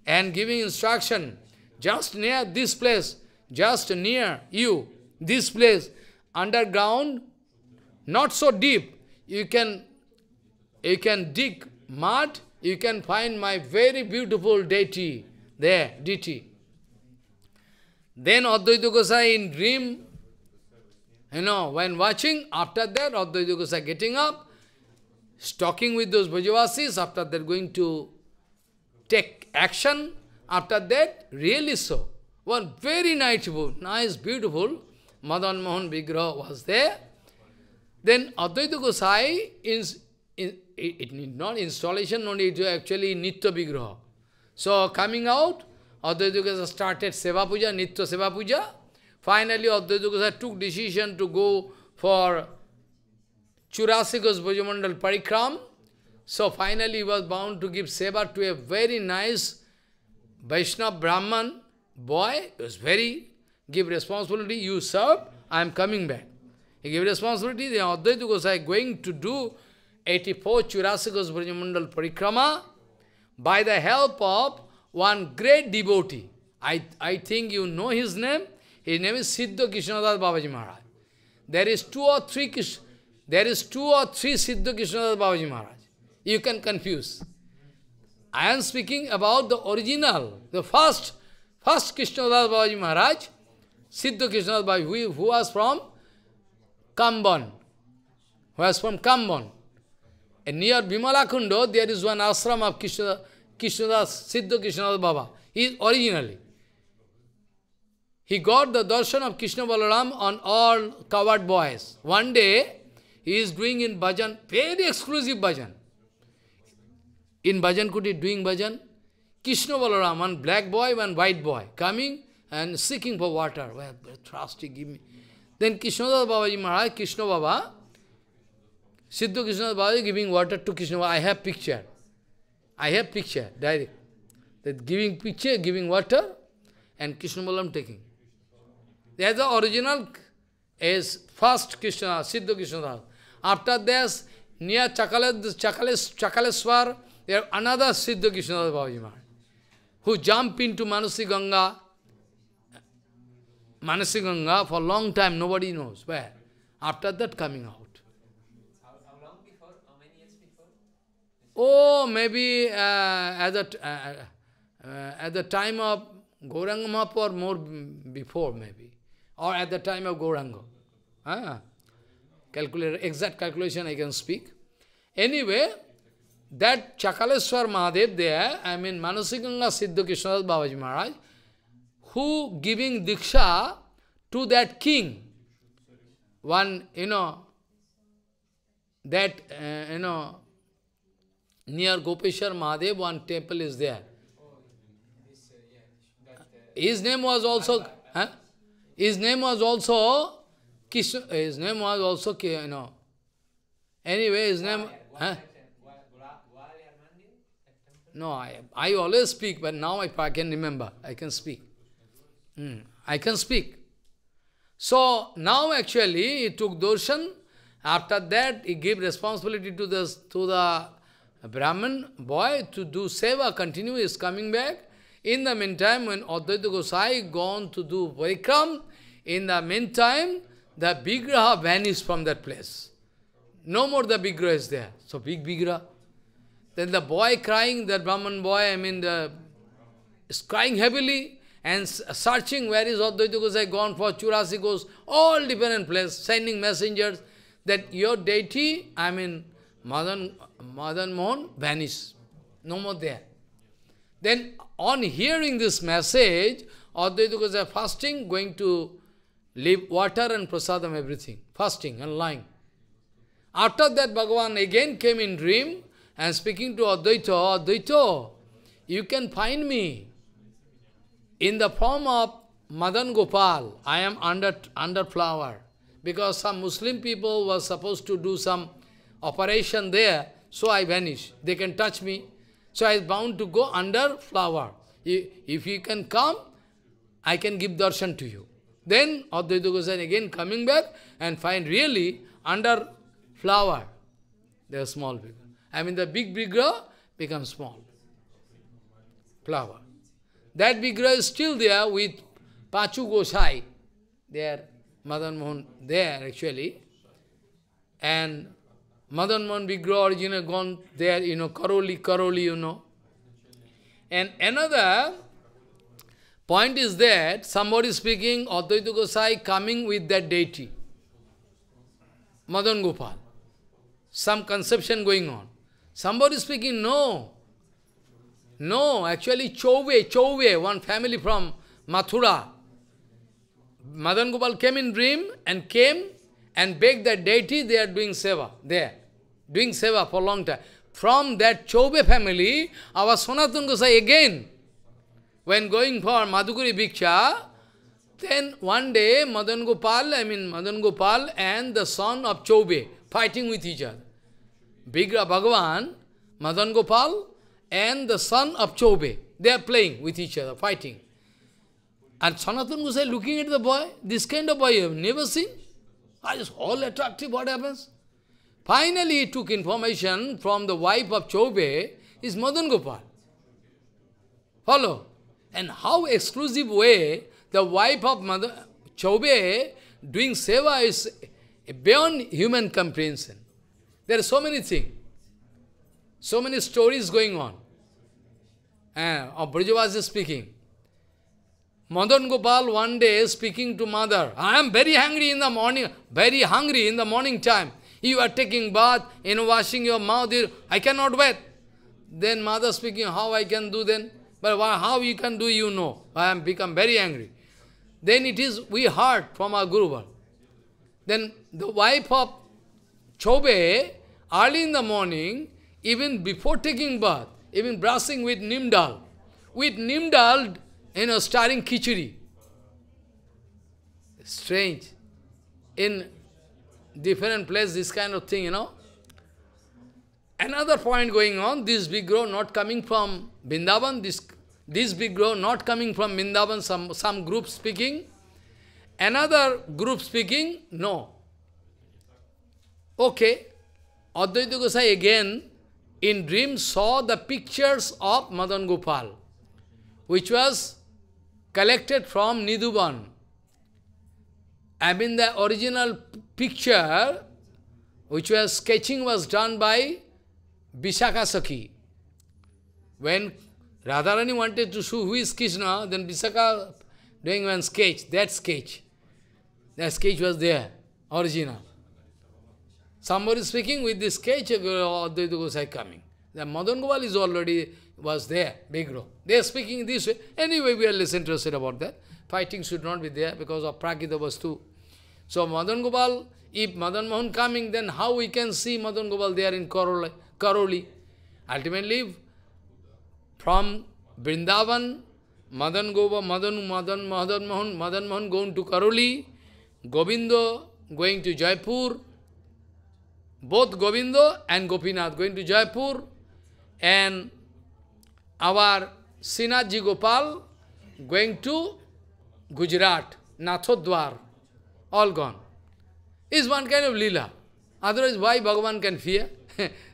and giving instruction, just near this place, just near you, this place, underground, not so deep, you can, you can dig mud, you can find my very beautiful deity, there, deity. Then Advaita Gosai in dream, you know, when watching, after that Advaita Gosai getting up, talking with those Bhajavasis, after that going to take action, after that, really so. One very nice, nice, beautiful, Madan Mohan Vigraha was there. Then Advaita Gosai, in, in, it, it need not installation, only to actually Nitya Vigraha. So coming out, Advaita Yogesa started Seva Puja, Nitya Seva Puja. Finally, Advaita Yogesa took decision to go for Churasikos Bhajamandal Parikram. So finally, he was bound to give Seva to a very nice Vaishnava Brahman boy. He was very, give responsibility, you serve, I am coming back. He gave responsibility, then Advaita is going to do 84 Churasikos Bhajamandal Parikrama by the help of one great devotee. I, I think you know his name. His name is Siddha Krishnadas Babaji Maharaj. There is two or three Krishna, there is two or three Siddha Krishnadas Babaji Maharaj. You can confuse. I am speaking about the original, the first, first Krishnadas Babaji Maharaj, Siddha Krishnadas Babaji, who, who was from Kamban, who was from Kamban. And near Bimalakundo, there is one ashram of Krishna, Krishnadas, Siddha Krishnadas Baba. He is originally. He got the darshan of Krishna Balaram on all covered boys. One day, he is doing in bhajan, very exclusive bhajan. In bhajan kuti, doing bhajan, Krishna Balaram, one black boy, one white boy, coming and seeking for water. Well, thirsty, give me. Then Krishna Babaji Maharaj, Krishna Baba, Siddha Krishna Babaji giving water to Krishna Baba. I have picture. I have picture, direct. That giving picture, giving water, and Krishna Krishnamalam taking. That's the original is first Krishna, Siddha Krishna. After this, near Chakale, Chakale, Chakaleswar, there another Siddha Krishna Babaji who jump into Manasi Ganga, Manasi Ganga for long time, nobody knows where. After that coming out. Oh, maybe uh, at, the, uh, uh, at the time of Gauranga or more before maybe, or at the time of Gauranga. Ah, calculator, exact calculation I can speak. Anyway, that Chakaleswar Mahadev there, I mean Manasikanga Siddhu Krishnadas Babaji Maharaj, who giving Diksha to that king, one, you know, that, uh, you know, near Gopeshwar Mahadev, one temple is there. His name was also, huh? his name was also, Krishna, his name was also, you know. Anyway, his name, No, I, I always speak, but now if I can remember, I can speak. Mm, I can speak. So now actually he took darshan. After that he gave responsibility to the to the a Brahmin boy to do seva continue is coming back. In the meantime, when Advaita Gosai gone to do Vaikram, in the meantime, the Vigraha vanished from that place. No more the Vigraha is there. So big Vigraha. Then the boy crying, that Brahmin boy, I mean, the, is crying heavily and searching where is Advaita Gosai gone for. Churasi goes all different places, sending messengers that your deity, I mean, Madan, Madan Mohan vanished. No more there. Then on hearing this message, Advaita Goswami fasting, going to leave water and prasadam, everything. Fasting and lying. After that, Bhagavan again came in dream and speaking to Advaita, Advaita, you can find me in the form of Madan Gopal. I am under, under flower. Because some Muslim people were supposed to do some operation there, so I vanish. They can touch me. So I is bound to go under flower. If, you can come, I can give darshan to you. Then Advaita Goswami again coming back and find really under flower, they are small figure. I mean the big bigger becomes small. Flower. That vigra is still there with Pachu Gosai, there, Madan Mohan, there actually. And Madan Mohan Vigraha originally gone there, you know, Karoli, Karoli, you know. And another point is that somebody speaking, Advaita Gosai coming with that deity, Madan Gopal. Some conception going on. Somebody speaking, no. No, actually Chauve, Chauve, one family from Mathura. Madan Gopal came in dream and came and begged that deity, they are doing seva there doing seva for a long time. From that Chobe family, our Sonatan Gosai again, when going for Madhukuri Bhiksha, then one day Madan Gopal, I mean Madan Gopal and the son of Chobe fighting with each other. Bigra Bhagavan, Madan Gopal and the son of Chobe, they are playing with each other, fighting. And Sanatan Gosai looking at the boy, this kind of boy you have never seen. I just all attractive, what happens? Finally, he took information from the wife of Chobe, is Madan Gopal. Follow? And how exclusive way the wife of Madan, Chobe doing seva is beyond human comprehension. There are so many things, so many stories going on. Uh, of is speaking. Madan Gopal one day speaking to mother, I am very hungry in the morning, very hungry in the morning time. You are taking bath, and washing your mouth. I cannot wait. Then mother speaking, how I can do then? But how you can do, you know. I am become very angry. Then it is we heard from our Guru. Then the wife of Chobe, early in the morning, even before taking bath, even brushing with nimdal, with nimdal you know, starring khichdi. Strange. In different place, this kind of thing, you know. Another point going on, this Vigraha not coming from Vrindavan, this, this Vigraha not coming from Vrindavan, some, some group speaking. Another group speaking, no. Okay, Advaita Gosai again, in dream saw the pictures of Madan Gopal, which was collected from Niduban. I mean the original picture which was sketching was done by Vishakha When Radharani wanted to show who is Krishna, then Vishaka doing one sketch, that sketch. That sketch was there, original. Somebody speaking with this sketch, Advaita Gosai coming. The Madan Gopal is already was there, Bigro. They are speaking this way. Anyway, we are less interested about that. Fighting should not be there because of Prakita Vastu. So Madan Gopal, if Madan Mohan coming, then how we can see Madan Gopal there in Karoli? Ultimately, from Vrindavan, Madan Gopal, Madan, Madan, Madan Mohan, Madan Mohan going to Karoli, Govindo going to Jaipur, both Govindo and Gopinath going to Jaipur, and our Sinaji Gopal going to Gujarat, Nathodwar, all gone. Is one kind of lila. Otherwise, why Bhagavan can fear?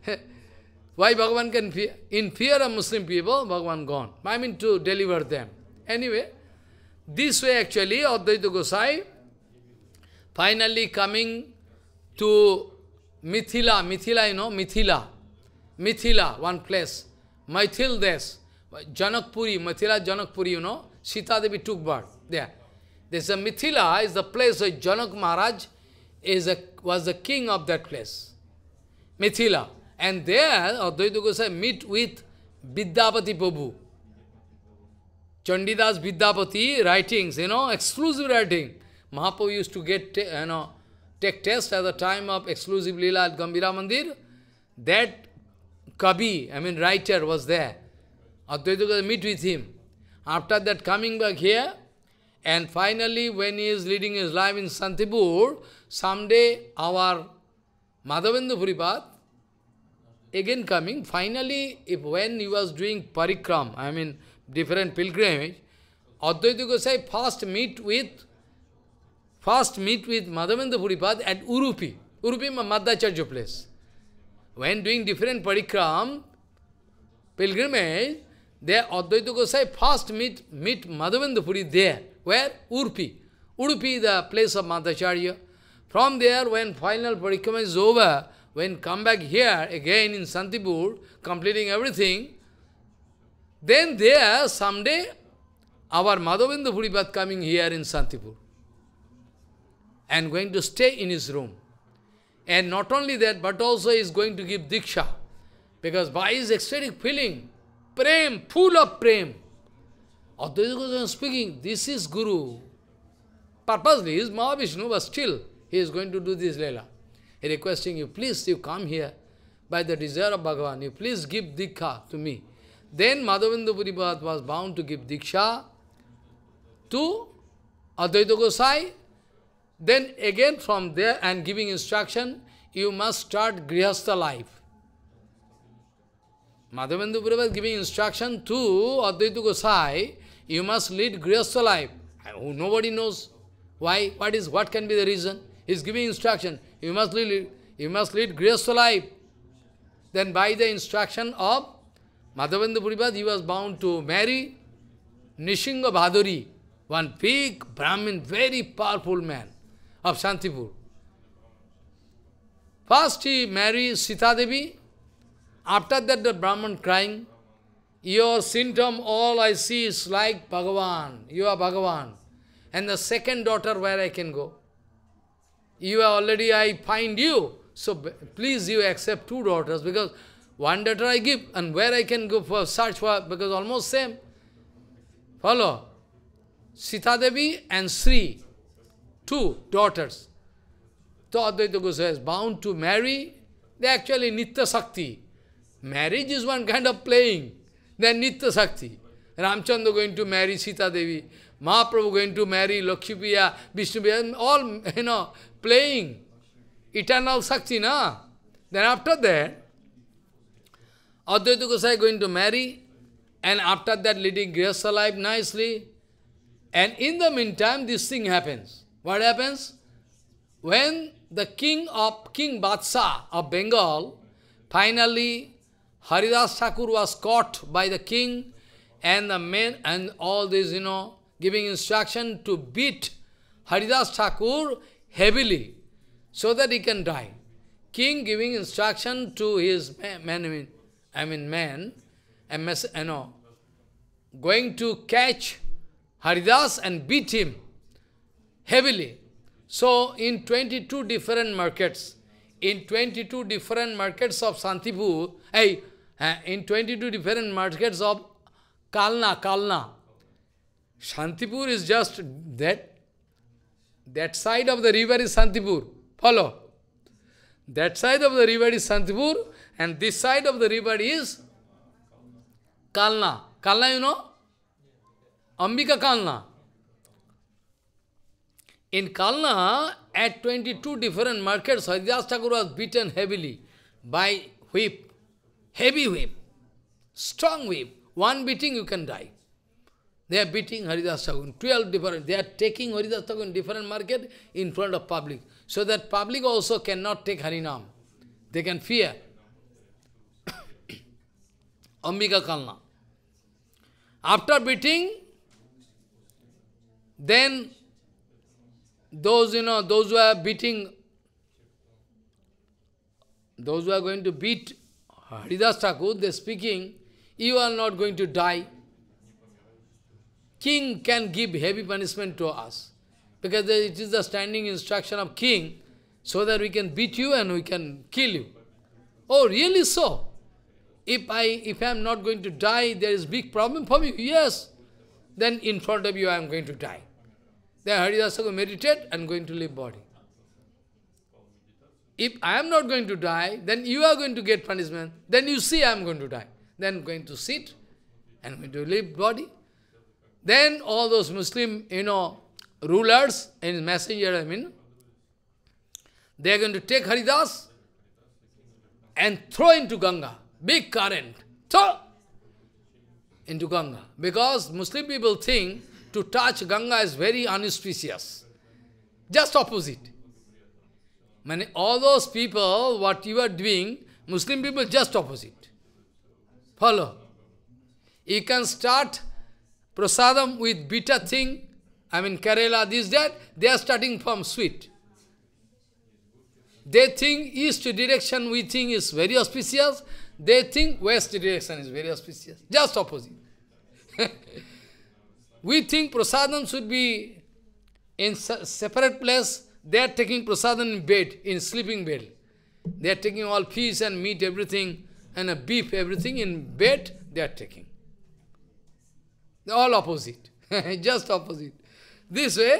why Bhagavan can fear? In fear of Muslim people, Bhagavan gone. I mean to deliver them. Anyway, this way actually, Advaita Gosai finally coming to Mithila. Mithila, you know, Mithila. Mithila, one place. Maithil Des, Janakpuri, Mathila Janakpuri, you know. Sita Devi took birth. There, This is Mithila, is the place where Janak Maharaj is a, was the king of that place. Mithila. And there, Advaita Goswami meet with Vidyapati Prabhu. Chandidas Vidyapati writings, you know, exclusive writing. Mahaprabhu used to get, you know, take test at the time of exclusive Leela at Gambira Mandir. That Kabi, I mean writer, was there. Advaita Goswami meet with him. After that, coming back here, and finally, when he is leading his life in Santipur, someday our Madhavendu Puripat, again coming, finally, if when he was doing parikram, I mean, different pilgrimage, Advaita Gosai first meet with, first meet with Madhavendu Puripat at Urupi, Urupi Madhacharya place. When doing different parikram, pilgrimage, there Advaita Gosai first meet, meet Madhavendra Puri there. Where? Urpi. Urpi, the place of Madhacharya. From there, when final parikrama is over, when come back here again in Santipur, completing everything, then there, someday, our Madhavendra Puripat coming here in Santipur and going to stay in his room. And not only that, but also is going to give Diksha. Because by his ecstatic feeling, prem, full of prem, Advaita Goswami speaking, this is Guru. Purposely, he is Mahavishnu, but still he is going to do this Leela. He requesting you, please, you come here by the desire of Bhagavan, you please give Diksha to me. Then Madhavendra Puribhat was bound to give Diksha to Advaita Gosai. Then again from there and giving instruction, you must start Grihastha life. Madhavendra Puribhat giving instruction to Advaita Gosai You must lead grihastha life. nobody knows why, what is, what can be the reason. He is giving instruction. You must lead, you must lead grihastha life. Then by the instruction of Madhavendra Puripad, he was bound to marry Nishinga Bhaduri, one big Brahmin, very powerful man of Shantipur. First he marries Sita Devi. After that the Brahman crying, your symptom, all I see is like Bhagavan. You are Bhagavan. And the second daughter, where I can go? You are already, I find you. So please you accept two daughters because one daughter I give and where I can go for search for, because almost same. Follow. Sita Devi and Sri, two daughters. So Advaita Goswami is bound to marry. They actually Nitya Sakti. Marriage is one kind of playing. Then Nitya Sakti. Ramchandra going to marry Sita Devi. Mahaprabhu going to marry Lakshmiya, Vishnupiya, all, you know, playing. Eternal Sakti, na? Then after that, Advaita Gosai going to marry, and after that leading Grace life nicely. And in the meantime, this thing happens. What happens? When the king of, King Batsa of Bengal, finally Haridas Thakur was caught by the king and the men and all these, you know, giving instruction to beat Haridas Thakur heavily so that he can die. King giving instruction to his man, I mean man, and mess, you know, going to catch Haridas and beat him heavily. So in 22 different markets, in 22 different markets of Santipur, hey in 22 different markets of Kalna, Kalna. Shantipur is just that. That side of the river is Shantipur. Follow. That side of the river is Shantipur and this side of the river is Kalna. Kalna, you know? Ambika Kalna. In Kalna, at 22 different markets, Haridas Thakur was beaten heavily by whip heavy whip, strong whip. One beating you can die. They are beating Haridas Thakur, 12 different, they are taking Haridas Thakur in different market in front of public. So that public also cannot take Harinam. They can fear. Ambika Kalna. After beating, then those, you know, those who are beating, those who are going to beat Haridas Thakur, they are speaking, you are not going to die. King can give heavy punishment to us. Because it is the standing instruction of king, so that we can beat you and we can kill you. Oh, really so? If I if I am not going to die, there is big problem for me. Yes. Then in front of you I am going to die. Then Haridas Thakur meditate and going to leave body. If I am not going to die, then you are going to get punishment. Then you see I am going to die. Then going to sit and going to leave body. Then all those Muslim, you know, rulers and messenger, I mean, they are going to take Haridas and throw into Ganga. Big current. Throw into Ganga. Because Muslim people think to touch Ganga is very inauspicious. Just opposite. Many, all those people, what you are doing, Muslim people just opposite. Follow. You can start prasadam with bitter thing, I mean Kerala, this, that, they are starting from sweet. They think east direction we think is very auspicious, they think west direction is very auspicious. Just opposite. we think prasadam should be in separate place, they are taking prasadam in bed, in sleeping bed. They are taking all fish and meat, everything, and a beef, everything in bed, they are taking. They're all opposite, just opposite. This way,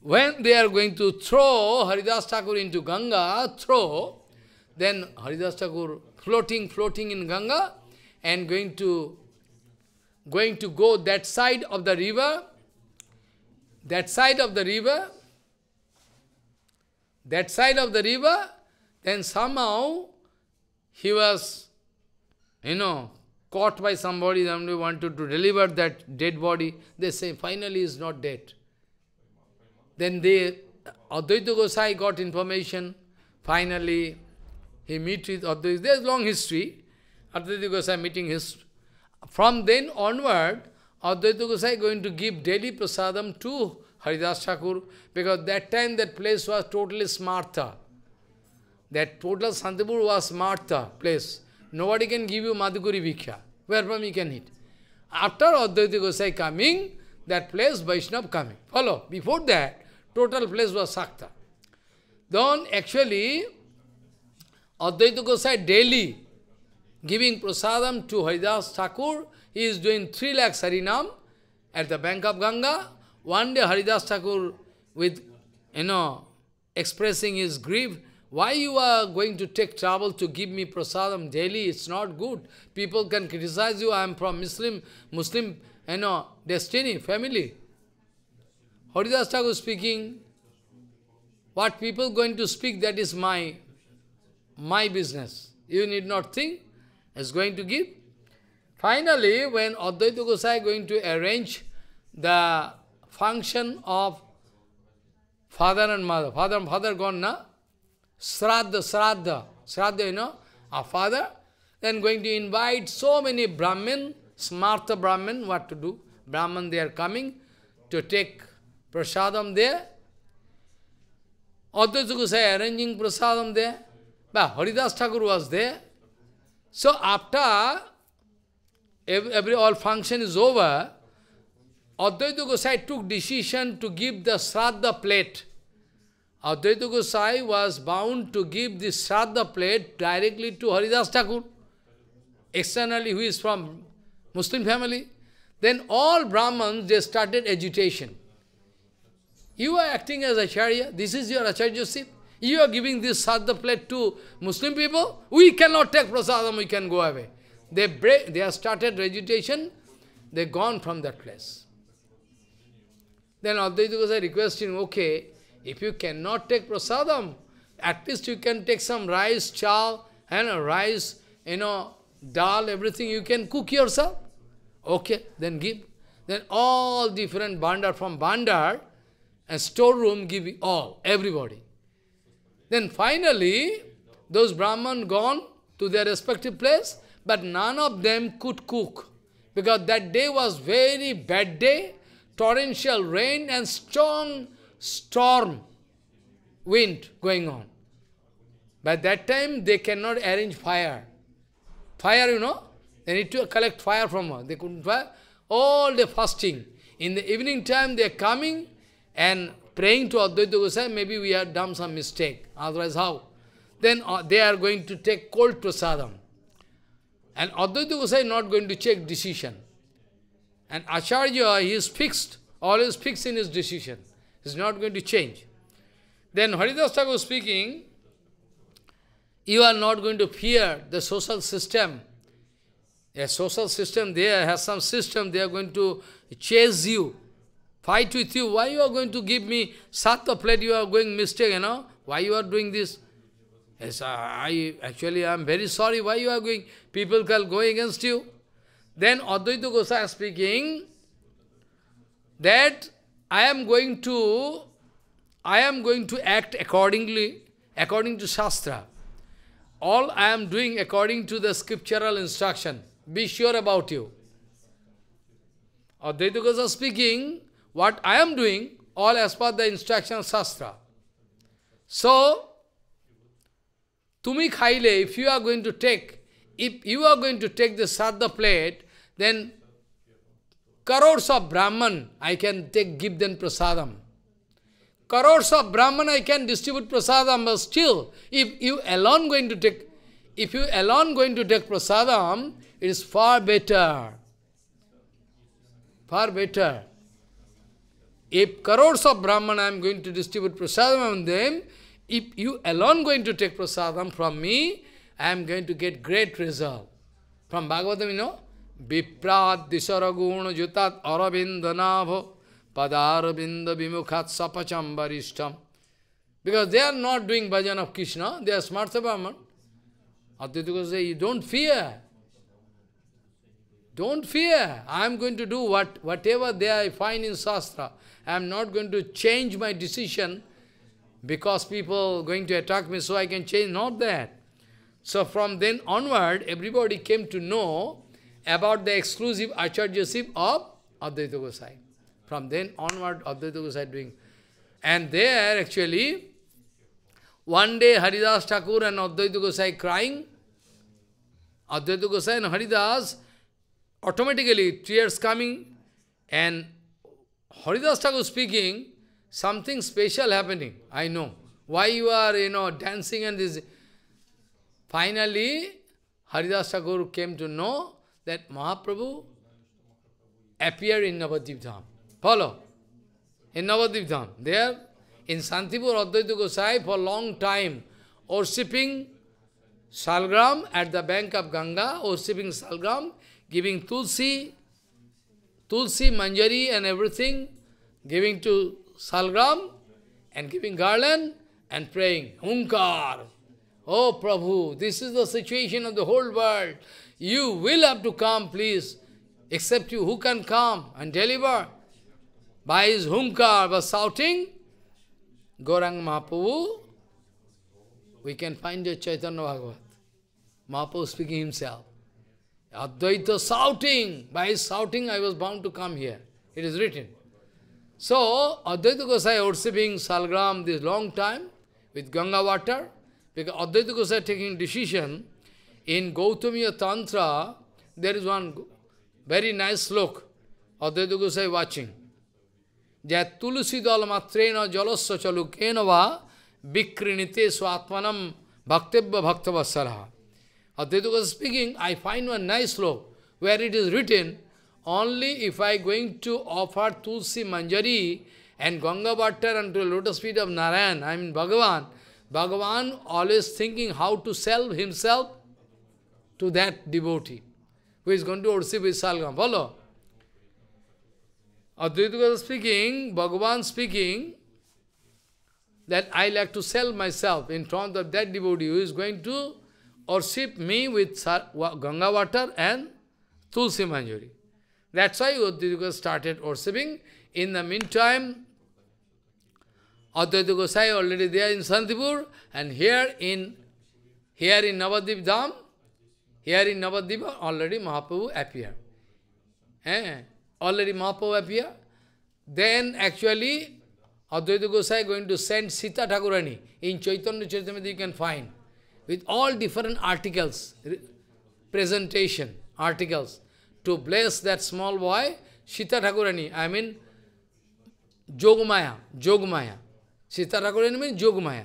when they are going to throw Haridas Thakur into Ganga, throw, then Haridas Thakur floating, floating in Ganga, and going to going to go that side of the river, that side of the river, that side of the river, then somehow he was, you know, caught by somebody, somebody wanted to deliver that dead body. They say, finally is not dead. Then they, Advaita Gosai got information. Finally, he meets with Advaita. There's long history. Advaita Gosai meeting his. From then onward, Advaita Gosai going to give daily prasadam to Haridas Thakur, because that time that place was totally smartha. That total Santipur was smartha place. Nobody can give you Madhukuri Where from you can eat. After Advaita Gosai coming, that place Vaishnava coming. Follow. Before that, total place was Sakta. Then actually, Advaita Gosai daily giving prasadam to Haridas Thakur, he is doing 3 lakh nam at the bank of Ganga one day Haridas Thakur, with, you know, expressing his grief, why you are going to take trouble to give me prasadam daily? It's not good. People can criticize you. I am from Muslim, Muslim, you know, destiny, family. Haridas Thakur speaking, what people going to speak, that is my, my business. You need not think, it's going to give. Finally, when Advaita Gosai going to arrange the function of father and mother. Father and father gone, na? Sraddha, Sraddha. Sraddha, you know, our father. Then going to invite so many Brahmin, smarta Brahmin, what to do? Brahman, they are coming to take prasadam there. Advaita say arranging prasadam there. But Haridas Thakur was there. So after every, every all function is over, Advaita Gosai took decision to give the Shraddha plate. Advaita Gosai was bound to give the Shraddha plate directly to Haridas Thakur. Externally, who is from Muslim family. Then all Brahmans, they started agitation. You are acting as Acharya. This is your Acharyaship. You are giving this Shraddha plate to Muslim people. We cannot take prasadam, we can go away. They, break, they have started agitation. They gone from that place. Then Advaita Goswami requested him, okay, if you cannot take prasadam, at least you can take some rice, chal, and a rice, you know, dal, everything you can cook yourself. Okay, then give. Then all different bandar from bandar and storeroom give all, everybody. Then finally, those Brahman gone to their respective place, but none of them could cook. Because that day was very bad day torrential rain and strong storm wind going on. By that time, they cannot arrange fire. Fire, you know, they need to collect fire from her. They couldn't fire. All the fasting. In the evening time, they are coming and praying to Advaita Gosai, maybe we have done some mistake. Otherwise, how? Then uh, they are going to take cold prasadam. And Advaita Gosai is not going to take decision. And Acharya, he is fixed, always fixed in his decision. He is not going to change. Then Haridas Thakur speaking, you are not going to fear the social system. A social system there has some system, they are going to chase you, fight with you. Why you are going to give me sattva plate, you are going mistake, you know? Why you are doing this? Yes, I, I actually I am very sorry, why you are going? People are go against you. Then Advaita Goswami speaking that I am going to I am going to act accordingly, according to Shastra. All I am doing according to the scriptural instruction. Be sure about you. Advaita Goswami speaking, what I am doing, all as per the instruction Shastra. So, Tumi Khaile, if you are going to take, if you are going to take the Shraddha plate, then crores of Brahman, I can take, give them prasadam. Crores of Brahman, I can distribute prasadam, but still, if you alone going to take, if you alone going to take prasadam, it is far better. Far better. If crores of Brahman I am going to distribute prasadam on them, if you alone going to take prasadam from me, I am going to get great result. From Bhagavatam, you know, विप्राद्दिसरगुणयुतात अरविन्दनाभ padarabinda vimukhat sapacham varishtam. Because they are not doing bhajan of Krishna, they are smart Brahman. Aditya say, you don't fear. Don't fear. I am going to do what whatever they I find in Shastra. I am not going to change my decision because people going to attack me, so I can change. Not that. So from then onward, everybody came to know about the exclusive acharyaship of Advaita Gosai. From then onward, Advaita Gosai doing. And there, actually, one day Haridas Thakur and Advaita Gosai crying, Advaita Gosai and Haridas, automatically tears coming, and Haridas Thakur speaking, something special happening, I know. Why you are, you know, dancing and this. Finally, Haridas Thakur came to know that Mahaprabhu appeared in Navadip Dham. Follow? In Navadip Dham. There, in Santipur, Advaita Gosai for a long time worshipping Salgram at the bank of Ganga, worshipping Salgram, giving Tulsi, Tulsi, Manjari and everything, giving to Salgram and giving garland and praying, Hunkar. Oh Prabhu, this is the situation of the whole world. You will have to come, please. Except you, who can come and deliver? By his humkar, by shouting, Gorang Mahaprabhu, we can find your Chaitanya Bhagavat. Mahaprabhu speaking himself. Advaita shouting, by his shouting I was bound to come here. It is written. So, Advaita Gosai worshipping Salgram this long time with Ganga water, because Advaita Gosai taking decision, in Gautamiya Tantra, there is one very nice slok. Advaita Gosai watching. Jaya Tulsi Dalamatrena Jalasya Chalukenava Vikrinite Swatmanam Bhaktebha Bhaktavasaraha. Advaita Gosai speaking, I find one nice slok where it is written, only if I going to offer Tulsi Manjari and Ganga water unto the lotus feet of Narayan, I mean Bhagavan, Bhagavan always thinking how to sell himself to that devotee who is going to worship his Salgam. Follow? Advaita speaking, Bhagavan speaking, that I like to sell myself in front of that devotee who is going to worship me with Ganga water and Tulsi Manjari. That's why Advaita started worshipping. In the meantime, Advaita Gosai already there in Santipur and here in here in Navadip Dham, here in Navadipa, already Mahaprabhu appear. Eh? Already Mahaprabhu appear. Then actually, Advaita Gosai is going to send Sita Thakurani. In Chaitanya Charitamrita you can find. With all different articles, presentation, articles. To bless that small boy, Sita Thakurani, I mean, Jogmaya, Jogmaya. Sita Thakurani means Jogmaya.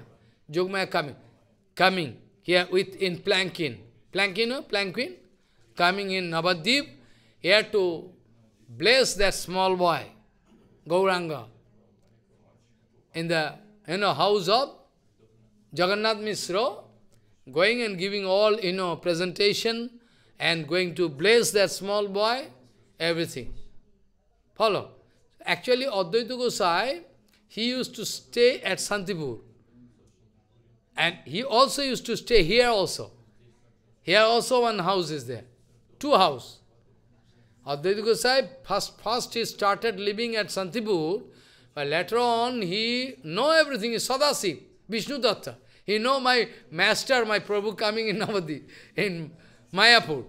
Jogmaya coming. Coming. Here with in planking. Plankino, Planquin, coming in Navadip, here to bless that small boy, Gauranga, in the you know, house of Jagannath Misra, going and giving all you know presentation and going to bless that small boy, everything. Follow. Actually, Advaita Gosai, he used to stay at Santipur. And he also used to stay here also. Here also one house is there. Two house. Advaita Gosai first, first he started living at Santipur, but later on he know everything, is sadasi, Vishnu Datta. He know my master, my Prabhu coming in Navadi, in Mayapur.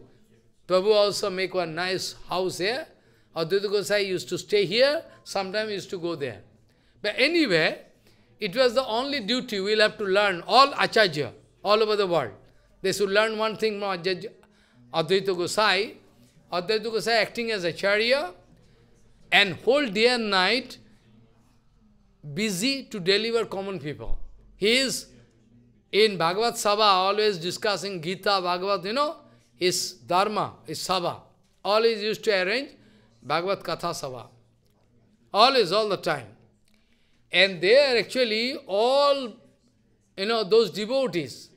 Prabhu also make one nice house here. Advaita Gosai used to stay here, sometimes used to go there. But anyway, it was the only duty we'll have to learn, all Acharya, all over the world. They should learn one thing from Advaita Gosai. Advaita Gosai acting as Acharya and whole day and night busy to deliver common people. He is in Bhagavad Sabha always discussing Gita, Bhagavad, you know, his Dharma, his Sabha. Always used to arrange Bhagavad Katha Sabha. Always, all the time. And they are actually all, you know, those devotees,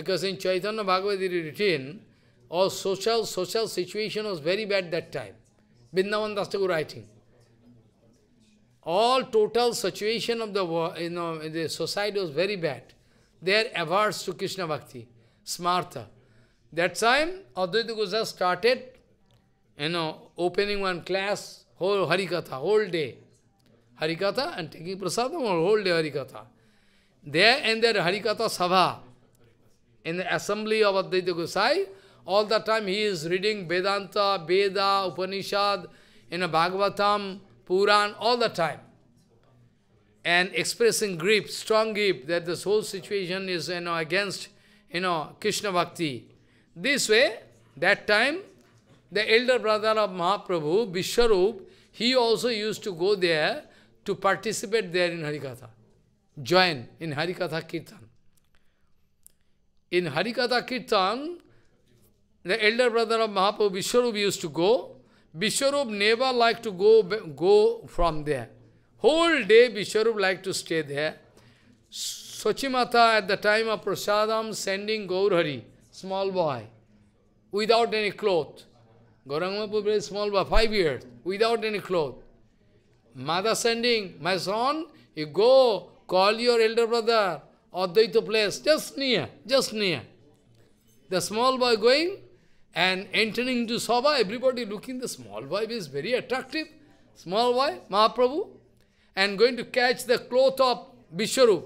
because in Chaitanya Bhagavad it is written, all social, social situation was very bad that time. Vrindavan Dastagu writing. All total situation of the you know the society was very bad. They are averse to Krishna Bhakti, Smartha. That time Advaita Goswami started, you know, opening one class, whole Harikatha, whole day. Harikatha and taking prasadam whole day Harikatha. There and their Harikatha Sabha in the assembly of Aditya Gosai, all the time he is reading Vedanta, Veda, Upanishad, in a Bhagavatam, Puran, all the time. And expressing grief, strong grief, that this whole situation is you know, against you know, Krishna Bhakti. This way, that time, the elder brother of Mahaprabhu, Vishwarup, he also used to go there to participate there in Harikatha, join in Harikatha Kirtan in Harikatha Kirtan, the elder brother of Mahaprabhu, Vishwarup, used to go. Vishwarup never liked to go, go from there. Whole day Vishwarup liked to stay there. Swachimata at the time of Prasadam sending Gaurhari, small boy, without any cloth. Gaurangmapu very small boy, five years, without any cloth. Mother sending, my son, you go, call your elder brother, Advaita place, just near, just near. The small boy going and entering into Sabha, everybody looking, the small boy is very attractive. Small boy, Mahaprabhu, and going to catch the cloth of Vishwarup.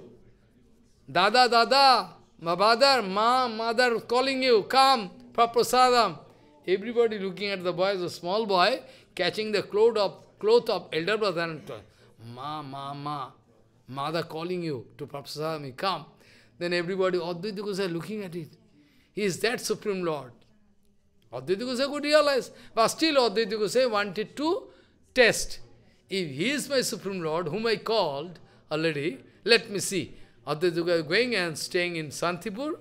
Dada, Dada, Mabadar, Ma, Mother calling you, come, Praprasadam. Everybody looking at the boy, the small boy, catching the cloth of, cloth of elder brother and Ma, Ma, Ma. Mother calling you to Prabhupada come. Then everybody, Advaita Gosai looking at it. He is that Supreme Lord. Advaita Gosai could realize, but still Advaita Gosai wanted to test. If he is my Supreme Lord, whom I called already, let me see. Advaita Gosai going and staying in Santipur.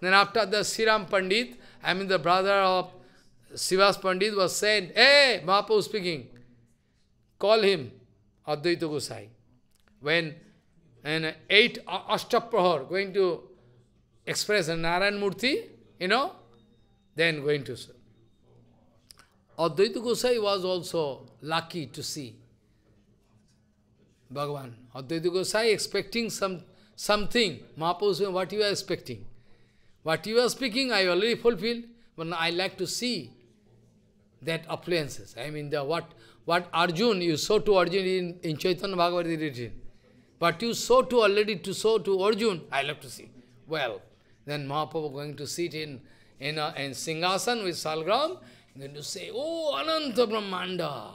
Then after the Siram Pandit, I mean the brother of Sivas Pandit was sent, Hey, Mahaprabhu speaking, call him Advaita Gosai. When an eight Ashtaprahar going to express Narayan Murthy, you know, then going to serve. Advaita Gosai was also lucky to see Bhagavan. Advaita Gosai expecting some, something. Mahaprabhu saying, what you are expecting? What you are speaking, I already fulfilled, but I like to see that appliances. I mean, the what, what Arjun, you saw to Arjun in, in Chaitanya Bhagavad region. But you saw to already to show to Arjun, I love to see. Well, then Mahaprabhu going to sit in in, a, in Singhasan with Salgram, going to say, Oh Ananta Brahmanda,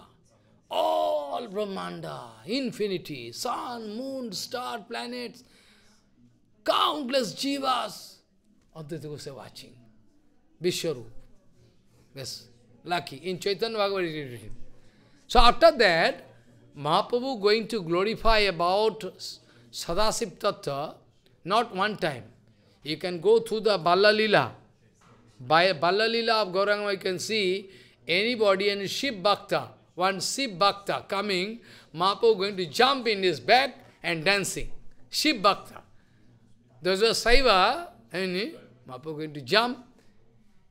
all Brahmanda, infinity, sun, moon, star, planets, countless jivas. Advaita Gosai watching. Vishwarup. Yes, lucky. In Chaitanya Bhagavad Gita. So after that, Mahaprabhu going to glorify about Sadasip Tattva, not one time. You can go through the balalila. By balalila, of Gauranga, you can see anybody, any Shiv Bhakta, one Shiv Bhakta coming, Mahaprabhu going to jump in his back and dancing. Shiv Bhakta. There's a Saiva, any Mahaprabhu going to jump.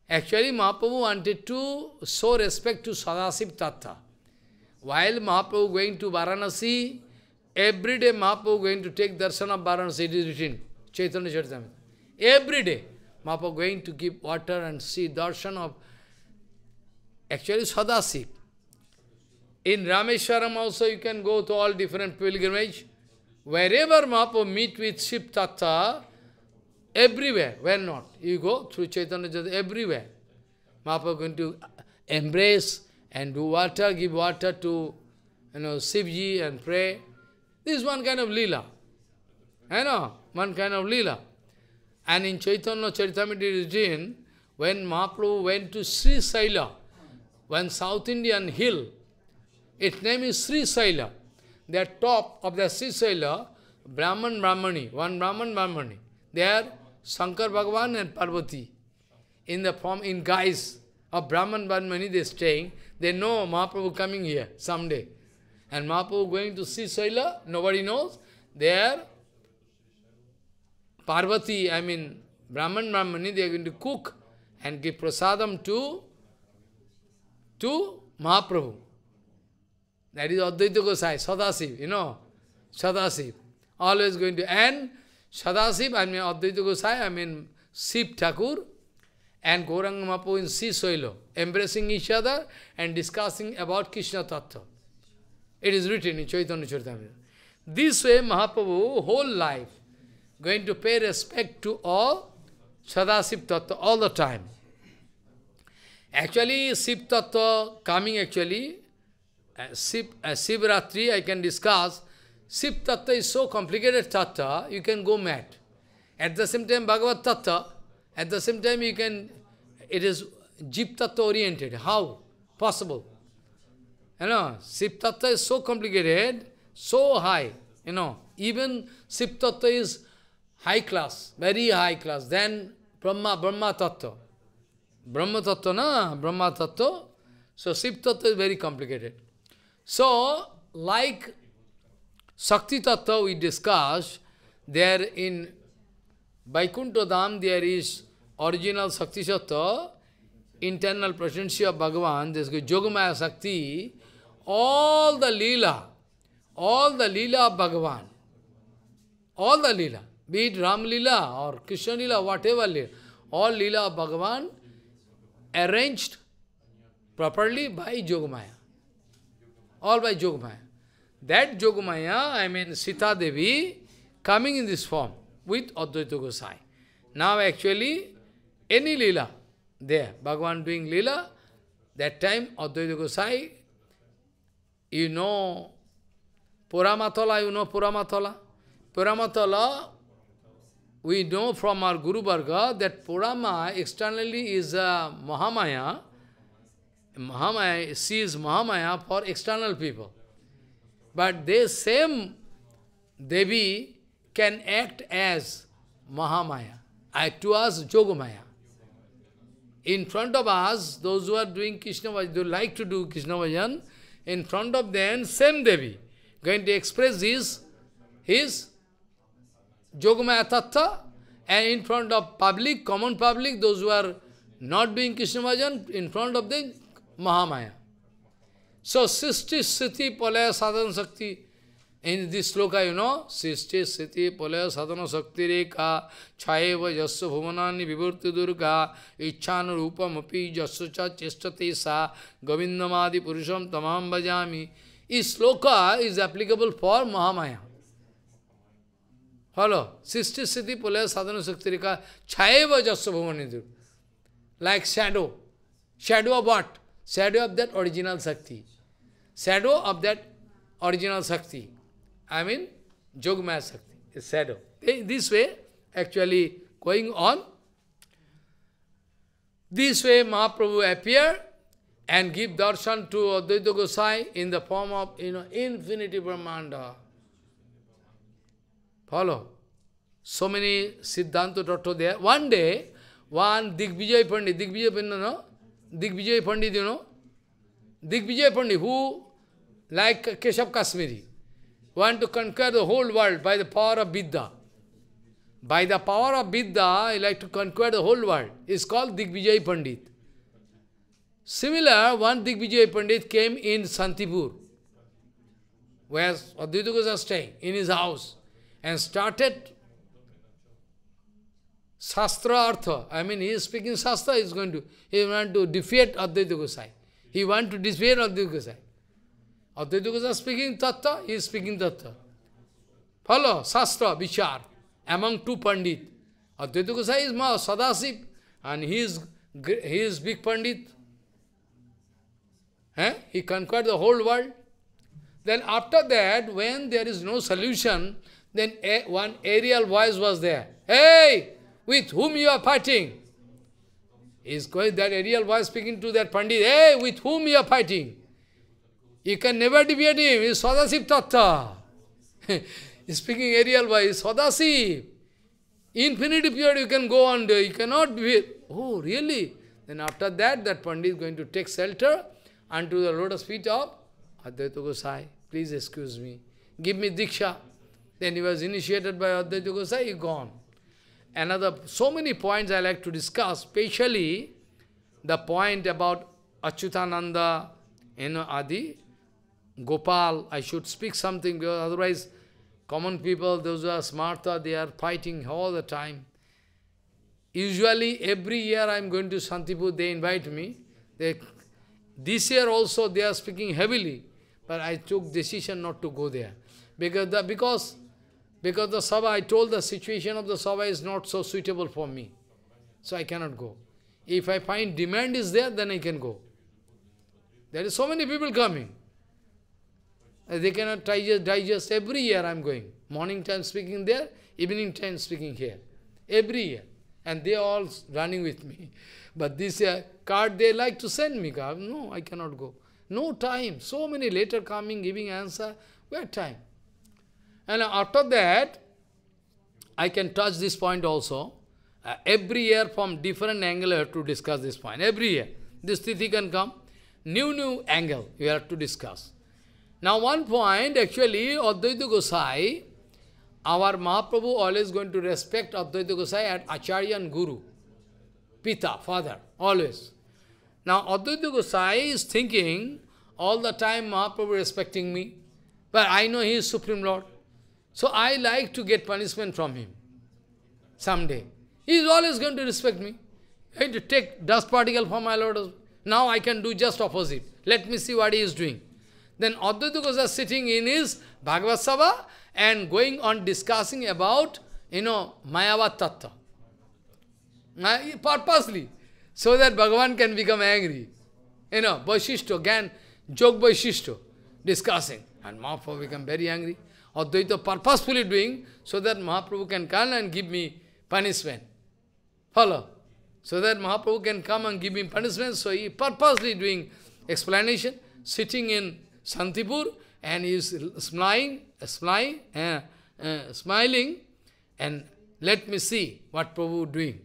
Actually, Mahaprabhu wanted to show respect to Sadasip Tattva. While Mahaprabhu going to Varanasi, every day Mahaprabhu going to take darshan of Varanasi, it is written, Chaitanya Charitamrita. Every day Mahaprabhu going to give water and see darshan of, actually Sadasip. In Rameshwaram also you can go to all different pilgrimage. Wherever Mahaprabhu meet with Shiv Tattva, everywhere, where not? You go through Chaitanya Charitamrita, everywhere. Mahaprabhu going to embrace and do water, give water to you know Sivji and pray. This is one kind of lila. I know, one kind of lila. And in Chaitanya Charitamrita region, when Mahaprabhu went to Sri Saila, one South Indian hill, its name is Sri Saila. The top of the Sri Saila, Brahman Brahmani, one Brahman Brahmani. They are Shankar Bhagavan and Parvati. In the form, in guise of Brahman Brahmani, they are staying. They know Mahaprabhu coming here someday. And Mahaprabhu going to see Saila, nobody knows. There, Parvati, I mean, Brahman Brahmani, they are going to cook and give prasadam to, to Mahaprabhu. That is Advaita Gosai, Sadasiv, you know, Sadasiv. Always going to, and Sadasiv, I mean Advaita Gosai, I mean Sip Thakur, and Gauranga Mahaprabhu in sea soil, embracing each other and discussing about Krishna Tattva. It is written in Chaitanya Charitamrita. This way Mahaprabhu, whole life, going to pay respect to all Sadasip Tattva all the time. Actually, Sip Tattva coming actually, uh, Sip, uh, I can discuss, Sip Tattva is so complicated Tattva, you can go mad. At the same time, Bhagavad Tattva, at the same time, you can, it is Jeep oriented. How? Possible. You know, Shiv is so complicated, so high. You know, even Shiv is high class, very high class. Then Brahma, Brahma Tattva. Brahma Tattva, na? Brahma Tattva. So Shiv is very complicated. So, like Shakti Tattva we discussed, there in Vaikuntha Dham there is original Shakti Shatta, internal presence of Bhagavan, this is Yogamaya Shakti, all the Leela, all the Leela of Bhagavan, all the Leela, be it Ram Leela or Krishna Leela, whatever Leela, all Leela of Bhagavan arranged properly by Yogamaya. All by Yogamaya. That Yogamaya, I mean Sita Devi, coming in this form. with Advaita Gosai. Now actually, any lila there, Bhagavan doing lila. that time Advaita Gosai, you know Puramatala, you know Puramatala. Puramatala, we know from our Guru Bhargava that Purama externally is a Mahamaya. Mahamaya, sees Mahamaya for external people. But they same Devi, can act as Mahamaya, To us, Jogamaya. In front of us, those who are doing Krishna Vajan, like to do Krishna Vajan, in front of them, same Devi, going to express his, his Jogamaya Tattva, and in front of public, common public, those who are not doing Krishna Vajan, in front of them, Mahamaya. So, Sisti Siti Palaya Sadhan Sakti, in this shloka you know सृष्टि स्थिति पलय साधन शक्ति रेखा छाए वस्व भुवना विवृत्ति दुर्गा इच्छानुरूपमी जस चेष्टते सा गोविंदमादि पुरुषम तमाम बजामी this shloka is applicable for Mahamaya हलो सृष्टि स्थिति पलय साधन शक्ति रेखा छाए वस्व भुवनी Durga like shadow shadow of what shadow of that original shakti shadow of that original shakti I mean, Jogmaya Shakti, a shadow. This way, actually going on, this way Mahaprabhu appear and give darshan to Advaita Gosai in the form of you know infinity Brahmanda. Follow. So many Siddhanta Tattva there. One day, one Digvijay Pandit, Digvijay Pandit, no? Digvijay Pandit, you know? Digvijay Pandit, who, like Keshav Kashmiri, want to conquer the whole world by the power of Vidya. By the power of Vidya, he like to conquer the whole world. It's called Digvijay Pandit. Similar, one Digvijay Pandit came in Santipur, where Advaita Goswami staying, in his house, and started Shastra Artha. I mean, he is speaking Shastra, he is going to, he want to defeat Advaita Gosai. He want to defeat Advaita Gosai. Advaita Goswami speaking tattva, he is speaking tattva. Follow, sastra, vichar, among two pandit. Advaita Goswami is Ma Sadasip, and he is, he is big pandit. Eh? He conquered the whole world. Then after that, when there is no solution, then a, one aerial voice was there. Hey, with whom you are fighting? Is that aerial voice speaking to that Pandit? Hey, with whom you are fighting? You can never deviate him. He is Sadashiv Tattva. Speaking aerial wise, Sadashiv. Infinity period you can go on, uh, you cannot deviate. Oh, really? Then after that, that Pandit is going to take shelter unto the lotus feet of Advaita Gosai. Please excuse me. Give me Diksha. Then he was initiated by Advaita Gosai, he gone. Another, so many points I like to discuss, specially the point about Achyutananda, you know, Adi, Gopal, I should speak something because otherwise common people, those who are smarter, they are fighting all the time. Usually every year I am going to Santipur, they invite me. They, this year also they are speaking heavily, but I took decision not to go there. Because the, because, because the Sabha, I told the situation of the Sabha is not so suitable for me. So I cannot go. If I find demand is there, then I can go. There is so many people coming. Uh, they cannot digest, digest every year I'm going. Morning time speaking there, evening time speaking here. Every year. And they all running with me. But this year, card they like to send me card. No, I cannot go. No time. So many later coming, giving answer. Where time? And after that, I can touch this point also. Uh, every year from different angle I have to discuss this point. Every year. This tithi can come. New, new angle you have to discuss. Now one point, actually, Advaita Gosai, our Mahaprabhu always going to respect Advaita Gosai and Acharya and Guru, Pita, father, always. Now Advaita Gosai is thinking, all the time Mahaprabhu respecting me, but I know he is Supreme Lord. So I like to get punishment from him someday. He is always going to respect me. Going to take dust particle from my Lord. Now I can do just opposite. Let me see what he is doing. Then Advaita Goswami sitting in his Bhagavad Sabha and going on discussing about, you know, Mayavad Tattva. Purposely, so that Bhagavan can become angry. You know, Vaishishto, again, joke Vaishishto, discussing. And Mahaprabhu become very angry. Advaita purposefully doing so that Mahaprabhu can come and give me punishment. Follow? So that Mahaprabhu can come and give me punishment. So he purposely doing explanation, sitting in Santipur and he is smiling, smiling, uh, eh, uh, eh, smiling, and let me see what Prabhu doing.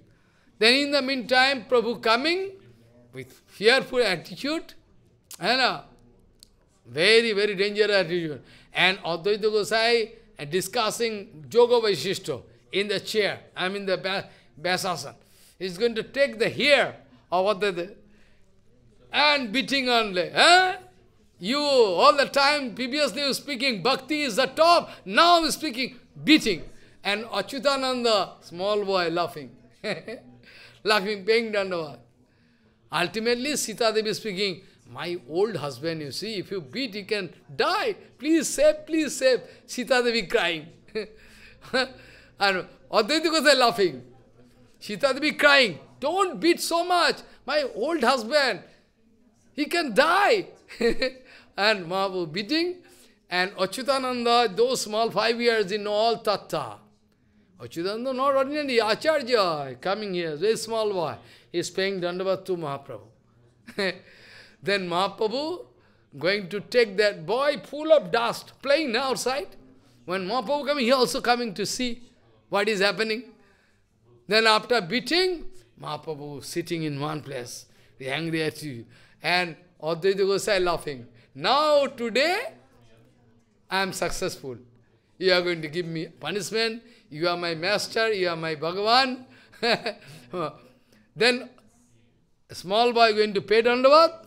Then in the meantime, Prabhu coming with fearful attitude, and uh, very, very dangerous attitude. And Advaita Gosai uh, discussing Yoga Vaishishto in the chair, I mean the ba He's going to take the hair of Advaita and beating on the, huh? You, all the time, previously you speaking, bhakti is the top, now I'm speaking, beating. And Achyutananda, small boy, laughing. laughing, paying dandavat. Ultimately, Sita Devi speaking, my old husband, you see, if you beat, he can die. Please save, please save. Sita Devi crying. and Advaita Gosai laughing. Sita Devi crying, don't beat so much. My old husband, he can die. and Mahaprabhu beating, and Achyutananda, those small five years in all tattva. Achyutananda, not ordinary, Acharya coming here, very small boy, is paying dandavat to Mahaprabhu. then Mahaprabhu going to take that boy full of dust, playing outside. When Mahaprabhu coming, he also coming to see what is happening. Then after beating, Mahaprabhu sitting in one place, angry at you. And Advaita Gosai laughing. Now, today, I am successful. You are going to give me punishment. You are my master. You are my Bhagavan. then, a small boy going to pay Dandavat,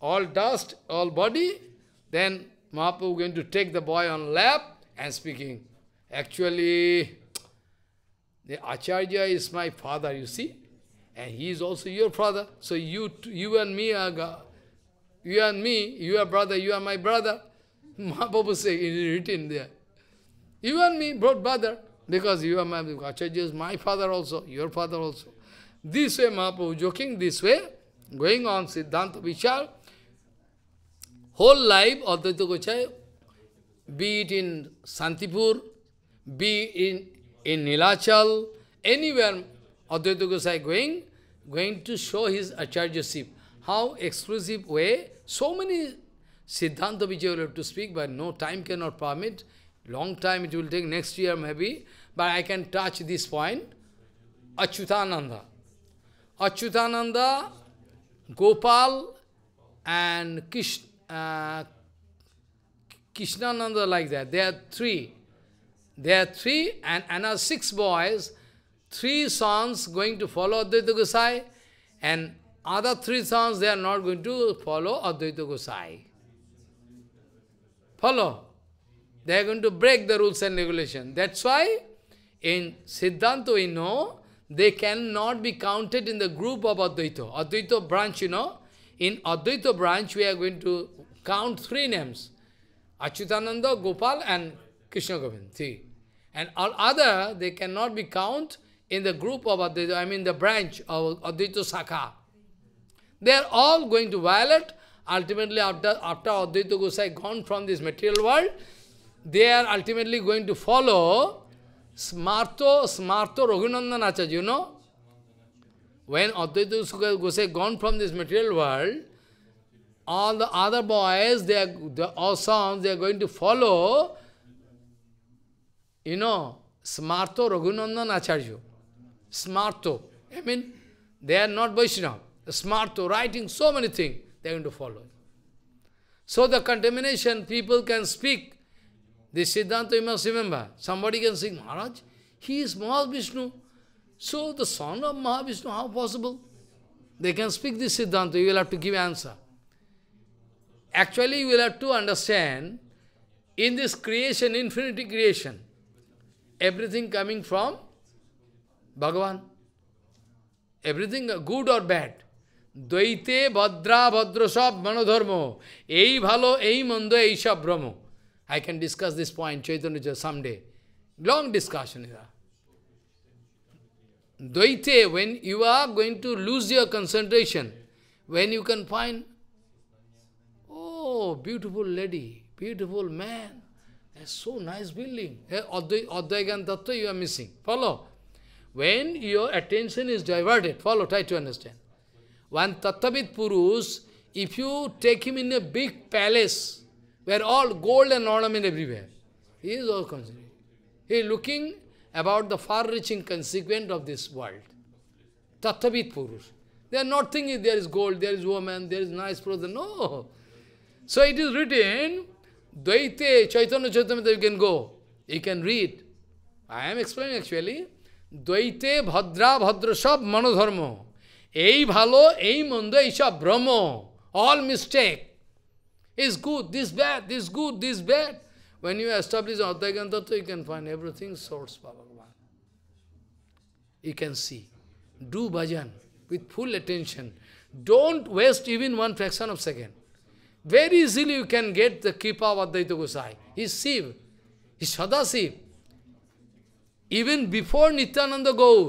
all dust, all body. Then, Mahaprabhu going to take the boy on lap and speaking. Actually, the Acharya is my father, you see. And he is also your father. So you, you and me are you and me, you are brother, you are my brother. Mahaprabhu say, it is written there. You and me, both brother, because you are my Acharya is my father also, your father also. This way Mahaprabhu joking, this way, going on Siddhanta Vichar, whole life Advaita Gochai, be it in Santipur, be in, in Nilachal, anywhere Advaita Gosai going, going to show his Acharyaship how exclusive way, so many Siddhanta Vijay will have to speak, but no time cannot permit. Long time it will take, next year maybe, but I can touch this point. Achyutananda. Achyutananda, Gopal, and Kish, uh, Krishnananda like that. There are three. There are three and another six boys, three sons going to follow Advaita Gosai and other three sons, they are not going to follow Advaita Gosai. Follow. They are going to break the rules and regulation. That's why in Siddhanta we know they cannot be counted in the group of Advaita. Advaita branch, you know. In Advaita branch, we are going to count three names. Achyutananda, Gopal and Krishna Govind. Three. And all other, they cannot be counted in the group of Advaita, I mean the branch of Advaita Sakha. They are all going to violate. Ultimately, after, after Advaita Gosai gone from this material world, they are ultimately going to follow Smarto, Smarto Raghunandan Acharya, you know. When Advaita Gosai gone from this material world, all the other boys, they are, the, sons, they are going to follow, you know, Smarto Raghunandan Acharya. Smarto. I mean, they are not Vaishnava. Smart to writing, so many things they are going to follow. So the contamination, people can speak. This Siddhanta you must remember. Somebody can say Maharaj, he is Mahavishnu. So the son of Mahavishnu, how possible? They can speak this Siddhanta, you will have to give answer. Actually, you will have to understand, in this creation, infinity creation, everything coming from Bhagavan. Everything good or bad. দ্বৈতে ভদ্রা ভদ্র সব মনোধর্ম এই ভালো এই মন্দ এই সব ভ্রম I can discuss this point Chaitanya someday long discussion is দ্বৈতে when you are going to lose your concentration when you can find a beautiful lady beautiful man so nice building. Advaigan Tattva you are missing. Follow. When your attention is diverted, follow, try to understand. One Tattavit purus. if you take him in a big palace, where all gold and ornament everywhere, he is all concerned. He is looking about the far-reaching consequence of this world. Tattavit purus. They are not thinking there is gold, there is woman, there is nice person. No. So it is written, Dvaite Chaitanya chaitanya you can go. You can read. I am explaining actually. Dvaite Bhadra Bhadra Sab Manodharma. এই ভালো এই মন্দ এইসব ভ্রম all mistake is good this bad this good this bad When you establish Advaigan Tattva, you can find everything source Bhagavan. You can see. Do bhajan with full attention. Don't waste even one fraction of second. Very easily you can get the kipa of Advaita Gosai. He's Shiv. He's Sadashiv. Even before Nityananda Gaur.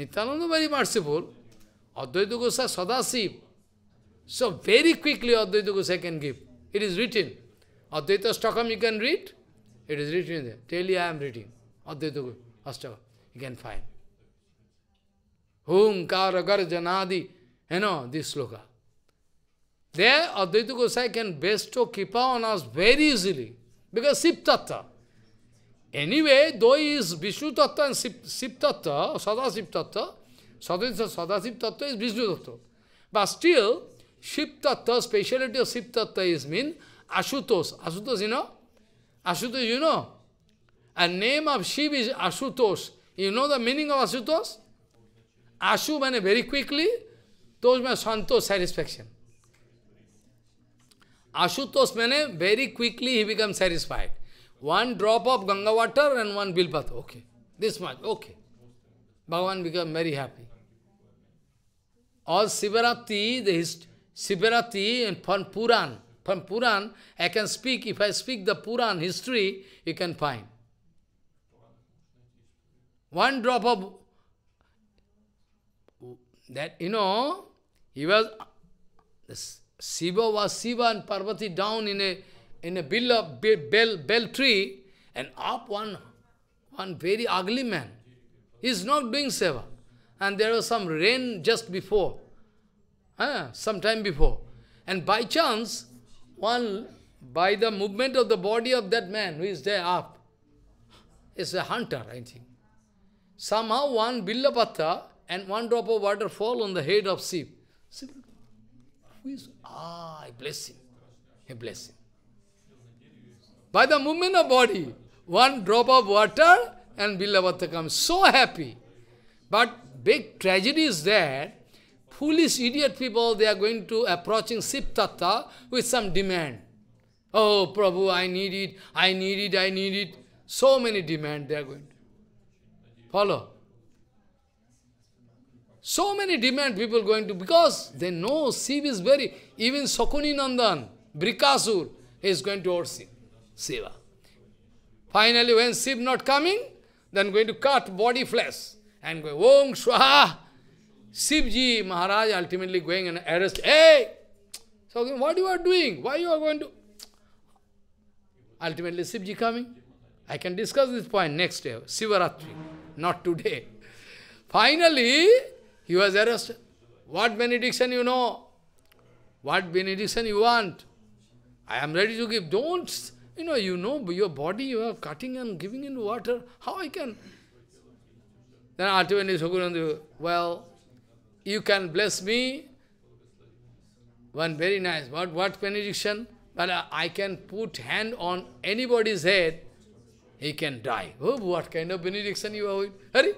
Nityananda very merciful. Advaita Gosai Sadasiv. So very quickly Advaita Gosai can give. It is written. Advaita Astakam you can read. It is written there. Daily I am reading. Advaita Astakam. You can find. Hum Karagar Janadi. You know, this sloka. There, Advaita Gosai can bestow Kripa on us very easily. Because Sip Tattva. Anyway, though he is Vishnu Tattva and Sip, Sip Tattva, Sada Sip Tattva, Sadhisa Sadasiv Tattva is Vishnu Tattva. But still, Shiv Tattva, speciality of Shiv Tattva is mean Ashutosh. Ashutosh, you know? Ashutos, you know? And name of Shiv is Ashutos. You know the meaning of Ashutos? Ashu, very quickly, those means Santosh, satisfaction. Ashutos means very quickly he becomes satisfied. One drop of Ganga water and one bilpat. Okay. This much. Okay. Bhagavan becomes very happy. All Sivarati, the Sivarati and from Puran, from Puran, I can speak, if I speak the Puran history, you can find. One drop of that, you know, he was, Shiva was Shiva and Parvati down in a, in a bill of bell, bell tree, and up one, one very ugly man. He is not doing seva and there was some rain just before, uh, some time before. And by chance, one, by the movement of the body of that man who is there up, is a hunter, I think. Somehow one billabatta and one drop of water fall on the head of Shiva. Shiva, who is, ah, I bless him. I bless him. By the movement of body, one drop of water and billabatta comes. So happy. But big tragedy is there, foolish idiot people, they are going to approaching Sip Tattva with some demand. Oh, Prabhu, I need it, I need it, I need it. So many demand they are going to. Follow? So many demand people going to, because they know Siva is very, even Sakuni Nandan, Brikasur, is going to oversee Siva. Finally, when Siva not coming, then going to cut body flesh and going, Om Swaha! Sivji Maharaj ultimately going and arrest, Hey! So what you are doing? Why you are going to? Ultimately Sivji coming. I can discuss this point next day, Sivaratri, not today. Finally, he was arrested. What benediction you know? What benediction you want? I am ready to give. Don't, you know, you know your body, you are cutting and giving in water. How I can? Then ultimately Sukhanandu, well, you can bless me. One very nice, what, what benediction? But uh, I can put hand on anybody's head, he can die. Oh, what kind of benediction you are Hurry!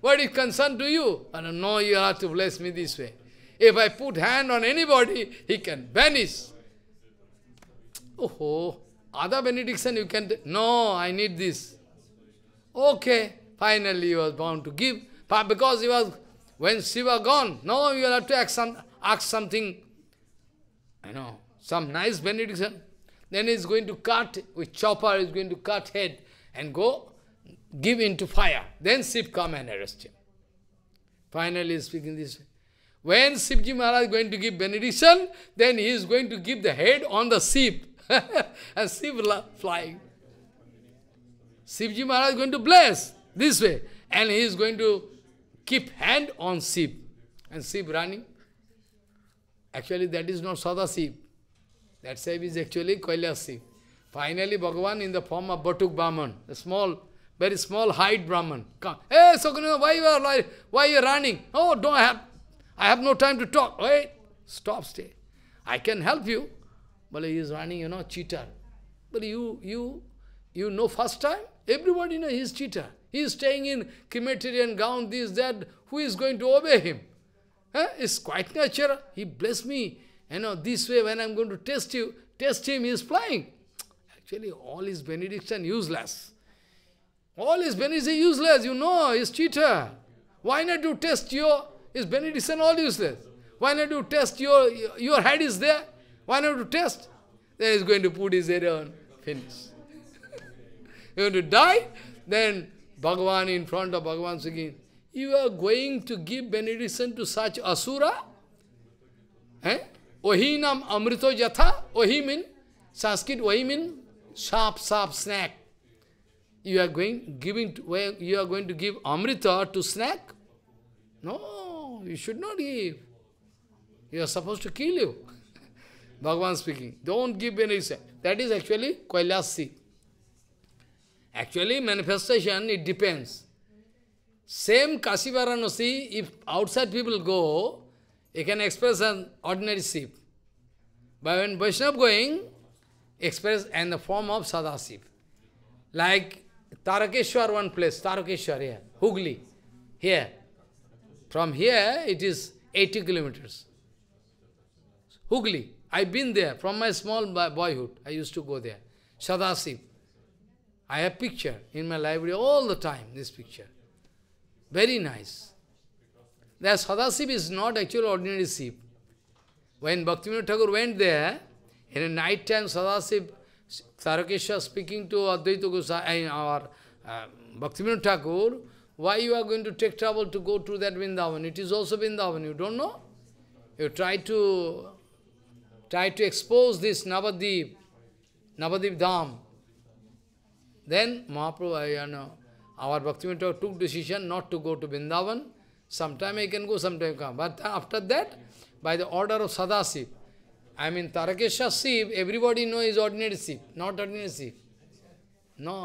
What is concern to you? But uh, no, you have to bless me this way. If I put hand on anybody, he can vanish. Oh, other benediction you can... No, I need this. Okay. Finally, he was bound to give. But because he was, when Shiva gone, now you have to ask, some, ask something, you know, some nice benediction. Then he's going to cut, with chopper, he's going to cut head and go give into fire. Then Shiv come and arrest him. Finally, speaking this way. When Sivji Maharaj is going to give benediction, then he is going to give the head on the Shiv. and Shiv flying. Sivji Maharaj is going to bless. This way. And he is going to keep hand on sheep, And sheep running. Actually, that is not Sada sheep. That sheep is actually Kailash Shiv. Finally, Bhagavan in the form of Batuk Brahman, a small, very small height Brahman. Come. Hey, Sakuna, why you are why you are running? Oh, don't I have I have no time to talk. Wait, stop, stay. I can help you. But he is running, you know, cheater. But you you you know first time, everybody knows he is cheater. He is staying in and gown, this, that. Who is going to obey him? It's quite natural. He bless me. You know, this way when I'm going to test you, test him, he is flying. Actually, all his benediction useless. All his benediction useless, you know, he's cheater. Why not you test your, his benediction all useless? Why not you test your, your head is there? Why not you test? Then he's going to put his head on, finish. you want to die? Then Bhagavan in front of Bhagavan singing, you are going to give benediction to such asura? Eh? Ohi nam amrito jatha? Ohi mean, Sanskrit ohi mean, sharp, sharp snack. You are going giving to, you are going to give amrita to snack? No, you should not give. You are supposed to kill you. Bhagavan speaking. Don't give benediction. That is actually Kailasi. Actually, manifestation, it depends. Same Kashi Varanasi, if outside people go, you can express an ordinary sif. But when Vaishnava going, express in the form of Sadashiv. Like Tarakeshwar, one place, Tarakeshwar here, Hugli, here. From here, it is 80 kilometers. Hugli, I've been there from my small boyhood. I used to go there. Sadashiv. I have picture in my library all the time, this picture. Very nice. That Sadashiv is not actual ordinary Shiv. When Bhaktivinoda Thakur went there, in a night time Sadashiv, Tarakesha speaking to Advaita Goswami, our uh, Bhaktivinoda Thakur, why you are going to take trouble to go to that Vrindavan? It is also Vrindavan, you don't know? You try to try to expose this Navadip, Navadip Dham. Then Mahaprabhu, you know, our Bhaktivinoda took decision not to go to Vrindavan. Sometime I can go, sometime I come. But after that, by the order of Sadashiv, I mean Tarakesha Shiv, everybody know is ordinary sip, not ordinary sip. No.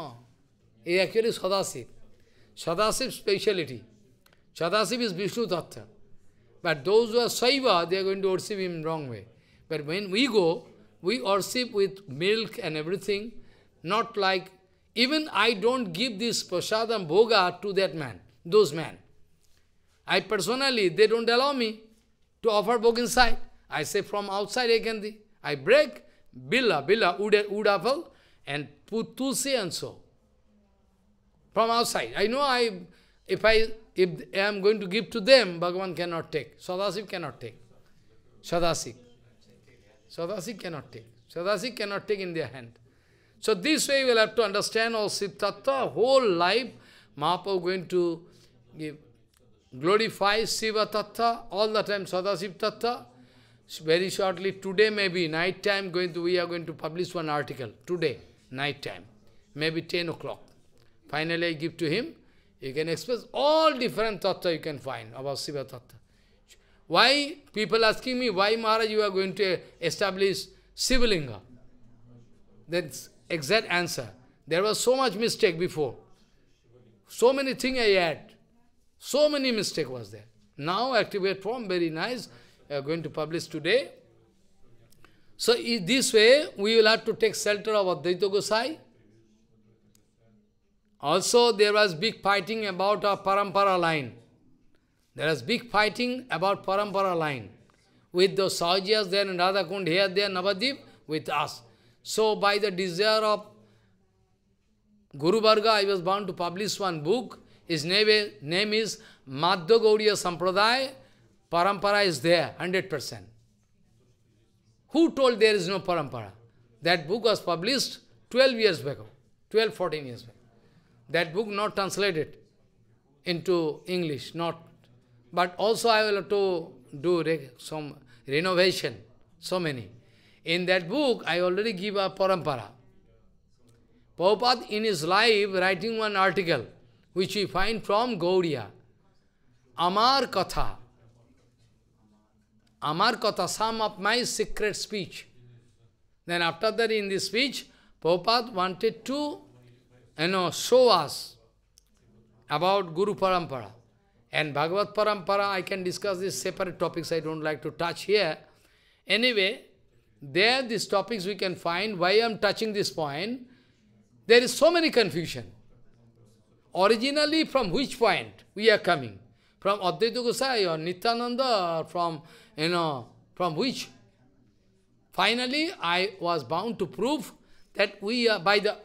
he actually is Sadashiv. Sadashiv speciality. Sadashiv is Vishnu Tattva. But those who are Saiva, they are going to worship him wrong way. But when we go, we worship with milk and everything, not like even I don't give this prasadam bhoga to that man, those men. I personally, they don't allow me to offer bhog inside. I say from outside I can do. I break billa, billa, wood, wood apple and put tulsi and so. From outside. I know I, if I if I am going to give to them, Bhagavan cannot take. Sadasik cannot take. Sadasik. Sadasik cannot take. Sadasik cannot take in their hand. So this way you will have to understand all Siv Tattva, whole life Mahaprabhu going to give, glorify Siva Tattva, all the time Sadasiv Tattva. Very shortly, today maybe, night time, going to, we are going to publish one article, today, night time, maybe 10 o'clock. Finally, I give to him, you can express all different tattva you can find about Siva Tattva. Why, people asking me, why Maharaj you are going to establish Sivalinga? That's exact answer. There was so much mistake before. So many things I had. So many mistake was there. Now activate form, very nice. We are going to publish today. So this way, we will have to take shelter of Advaita Gosai. Also, there was big fighting about our parampara line. There was big fighting about parampara line. With the Sahajas Then Radha Kund here, there, Navadip, with us. So by the desire of Guru Varga, I was bound to publish one book. His name, name is Madhya Gauriya Sampradaya. Parampara is there, 100%. Who told there is no parampara? That book was published 12 years back, 12, 14 years back. That book not translated into English, not. But also I will have to do some renovation, so many. In that book, I already give a parampara. Prabhupada in his life writing one article, which we find from Gauriya, Amar Katha. Amar Katha, sum of my secret speech. Then after that, in this speech, Prabhupada wanted to, you know, show us about Guru Parampara. And Bhagavad Parampara, I can discuss these separate topics I don't like to touch here. Anyway, there, these topics we can find, why I am touching this point, there is so many confusion. Originally, from which point we are coming? From Advaita Gosai or Nityananda or from, you know, from which? Finally, I was bound to prove that we are by the,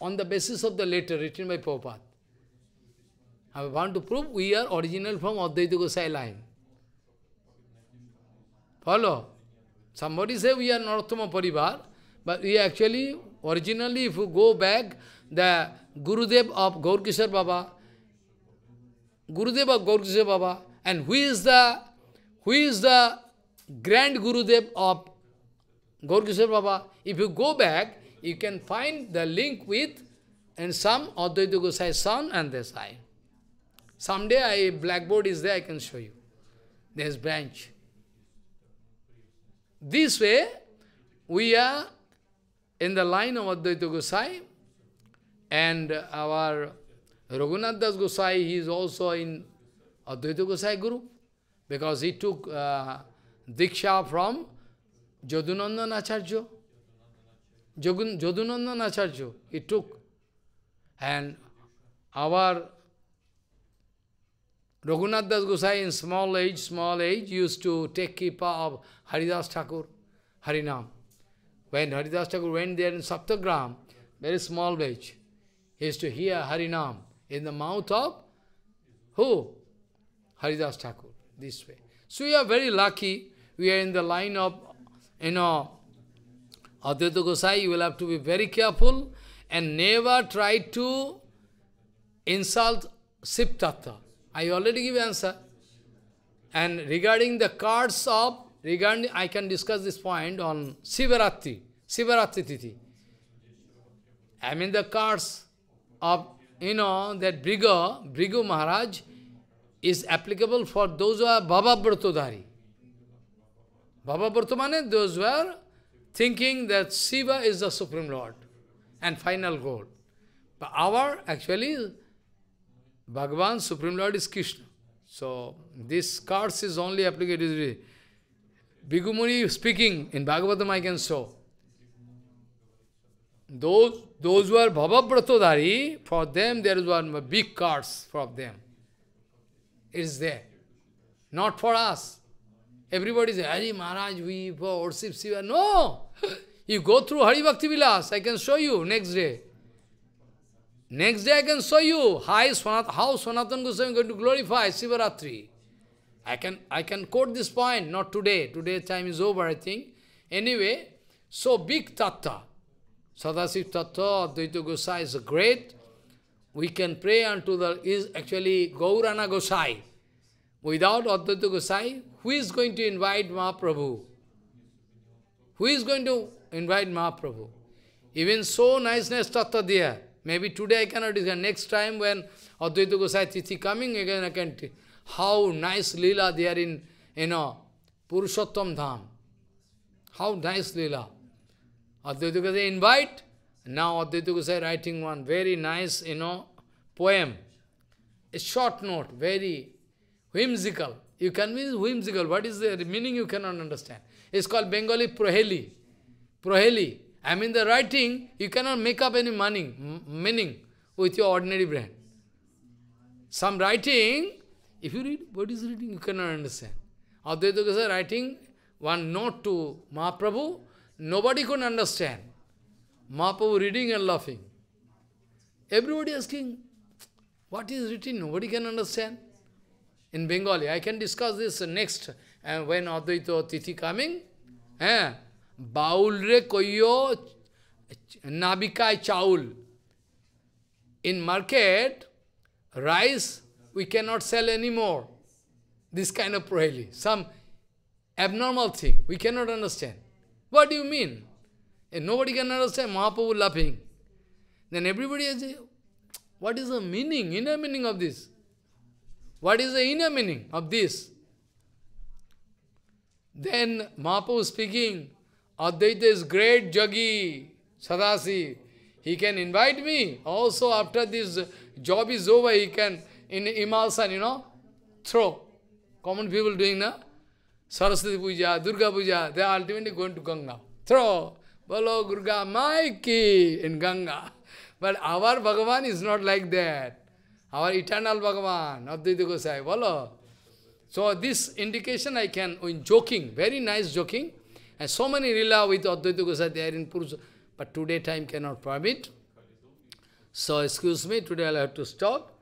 on the basis of the letter written by Prabhupada. I am bound to prove we are original from Advaita Gosai line. Follow? Somebody say we are Narottama Parivar, but we actually, originally if you go back, the Gurudev of Gaurkishar Baba, Gurudev of Gaurkishar Baba, and who is the, who is the grand Gurudev of Gaurkishar Baba? If you go back, you can find the link with and some Advaita Gosai's son and their side. Someday I blackboard is there, I can show you. There's branch. This way, we are in the line of Advaita Gosai and our Raghunath Das Gosai, he is also in Advaita Gosai group because he took uh, Diksha from Jodunandan Acharya. Jodunandan Acharya, he took. And our Raghunath Das Gosai in small age, small age, used to take keeper of Haridas Thakur, Harinam. When Haridas Thakur went there in Saptagram, very small age, he used to hear Harinam in the mouth of who? Haridas Thakur, this way. So we are very lucky, we are in the line of, you know, Advaita Gosai, you will have to be very careful and never try to insult Siptattva. I already give answer. And regarding the cards of, regarding, I can discuss this point on Sivaratri, Sivaratri Titi. I mean the cards of, you know, that Briga, Brigu Maharaj is applicable for those who are Baba Bratodhari. Baba Brattamane, those were thinking that Shiva is the Supreme Lord and final goal. But our actually Bhagavan, Supreme Lord is Krishna. So this curse is only applicable. Bhikkhumuni speaking, in Bhagavatam I can show. Those, those who are Bhavabratodhari, for them there is one big curse for them. It is there. Not for us. Everybody says, Hari Maharaj, we worship Shiva. No! you go through Hari Bhakti Vilas, I can show you next day. Next day I can show you how Swanathan Goswami is going to glorify Sivaratri. I can, I can quote this point, not today. Today time is over, I think. Anyway, so big tattva. Sadasiv tattva, Advaita Gosai is great. We can pray unto the, is actually Gaurana Gosai. Without Advaita Gosai, who is going to invite Mahaprabhu? Who is going to invite Mahaprabhu? Even so nice tattva there. Maybe today I cannot discuss. Next time when Advaita Gosai Tithi coming again, I can tell how nice lila they are in, you know, Purushottam Dham. How nice lila. Advaita Gosai invite. Now Advaita Gosai writing one very nice, you know, poem. A short note, very whimsical. You can mean whimsical. What is the meaning you cannot understand? It's called Bengali Proheli. Proheli. I mean the writing, you cannot make up any meaning, meaning with your ordinary brain. Some writing, if you read, what is reading, you cannot understand. Advaita Goswami writing one note to Mahaprabhu, nobody could understand. Mahaprabhu reading and laughing. Everybody asking, what is written, nobody can understand. In Bengali, I can discuss this next, and uh, when Advaita Tithi coming, eh, Baul re koyo nabikai chaul. In market, rice we cannot sell anymore. This kind of proheli. Some abnormal thing. We cannot understand. What do you mean? And nobody can understand. Mahaprabhu laughing. Then everybody is, what is the meaning, inner meaning of this? What is the inner meaning of this? Then Mahaprabhu speaking, Advaita is great Jagi, Sadasi. He can invite me. Also, after this job is over, he can, in emulsion, you know, throw. Common people doing na Saraswati Puja, Durga Puja, they are ultimately going to Ganga. Throw. Bolo My key in Ganga. But our Bhagavan is not like that. Our eternal Bhagavan, Advaita Gosai, Bolo. So this indication I can, in joking, very nice joking, and so many rila with Advaita they are in Purusha. But today time cannot permit. So excuse me, today I'll have to stop.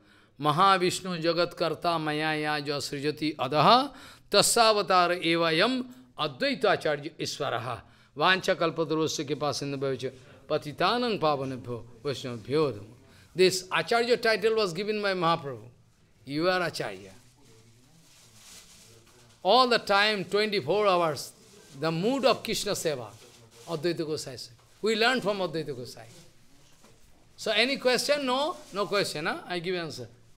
Mahavishnu Jagat Karta Mayaya Jasrijati Adaha Tasavatara Evayam Advaita Acharya Iswaraha Vancha Kalpatarosya Kipasinda Bhavya Patitanang Pavanabhyo Vaishnavabhyo This Acharya title was given by Mahaprabhu. You are Acharya. All the time, 24 hours, the mood of Krishna Seva, Advaita Gosai. We learn from Advaita Gosai. So any question? No? No question, huh? I give answer.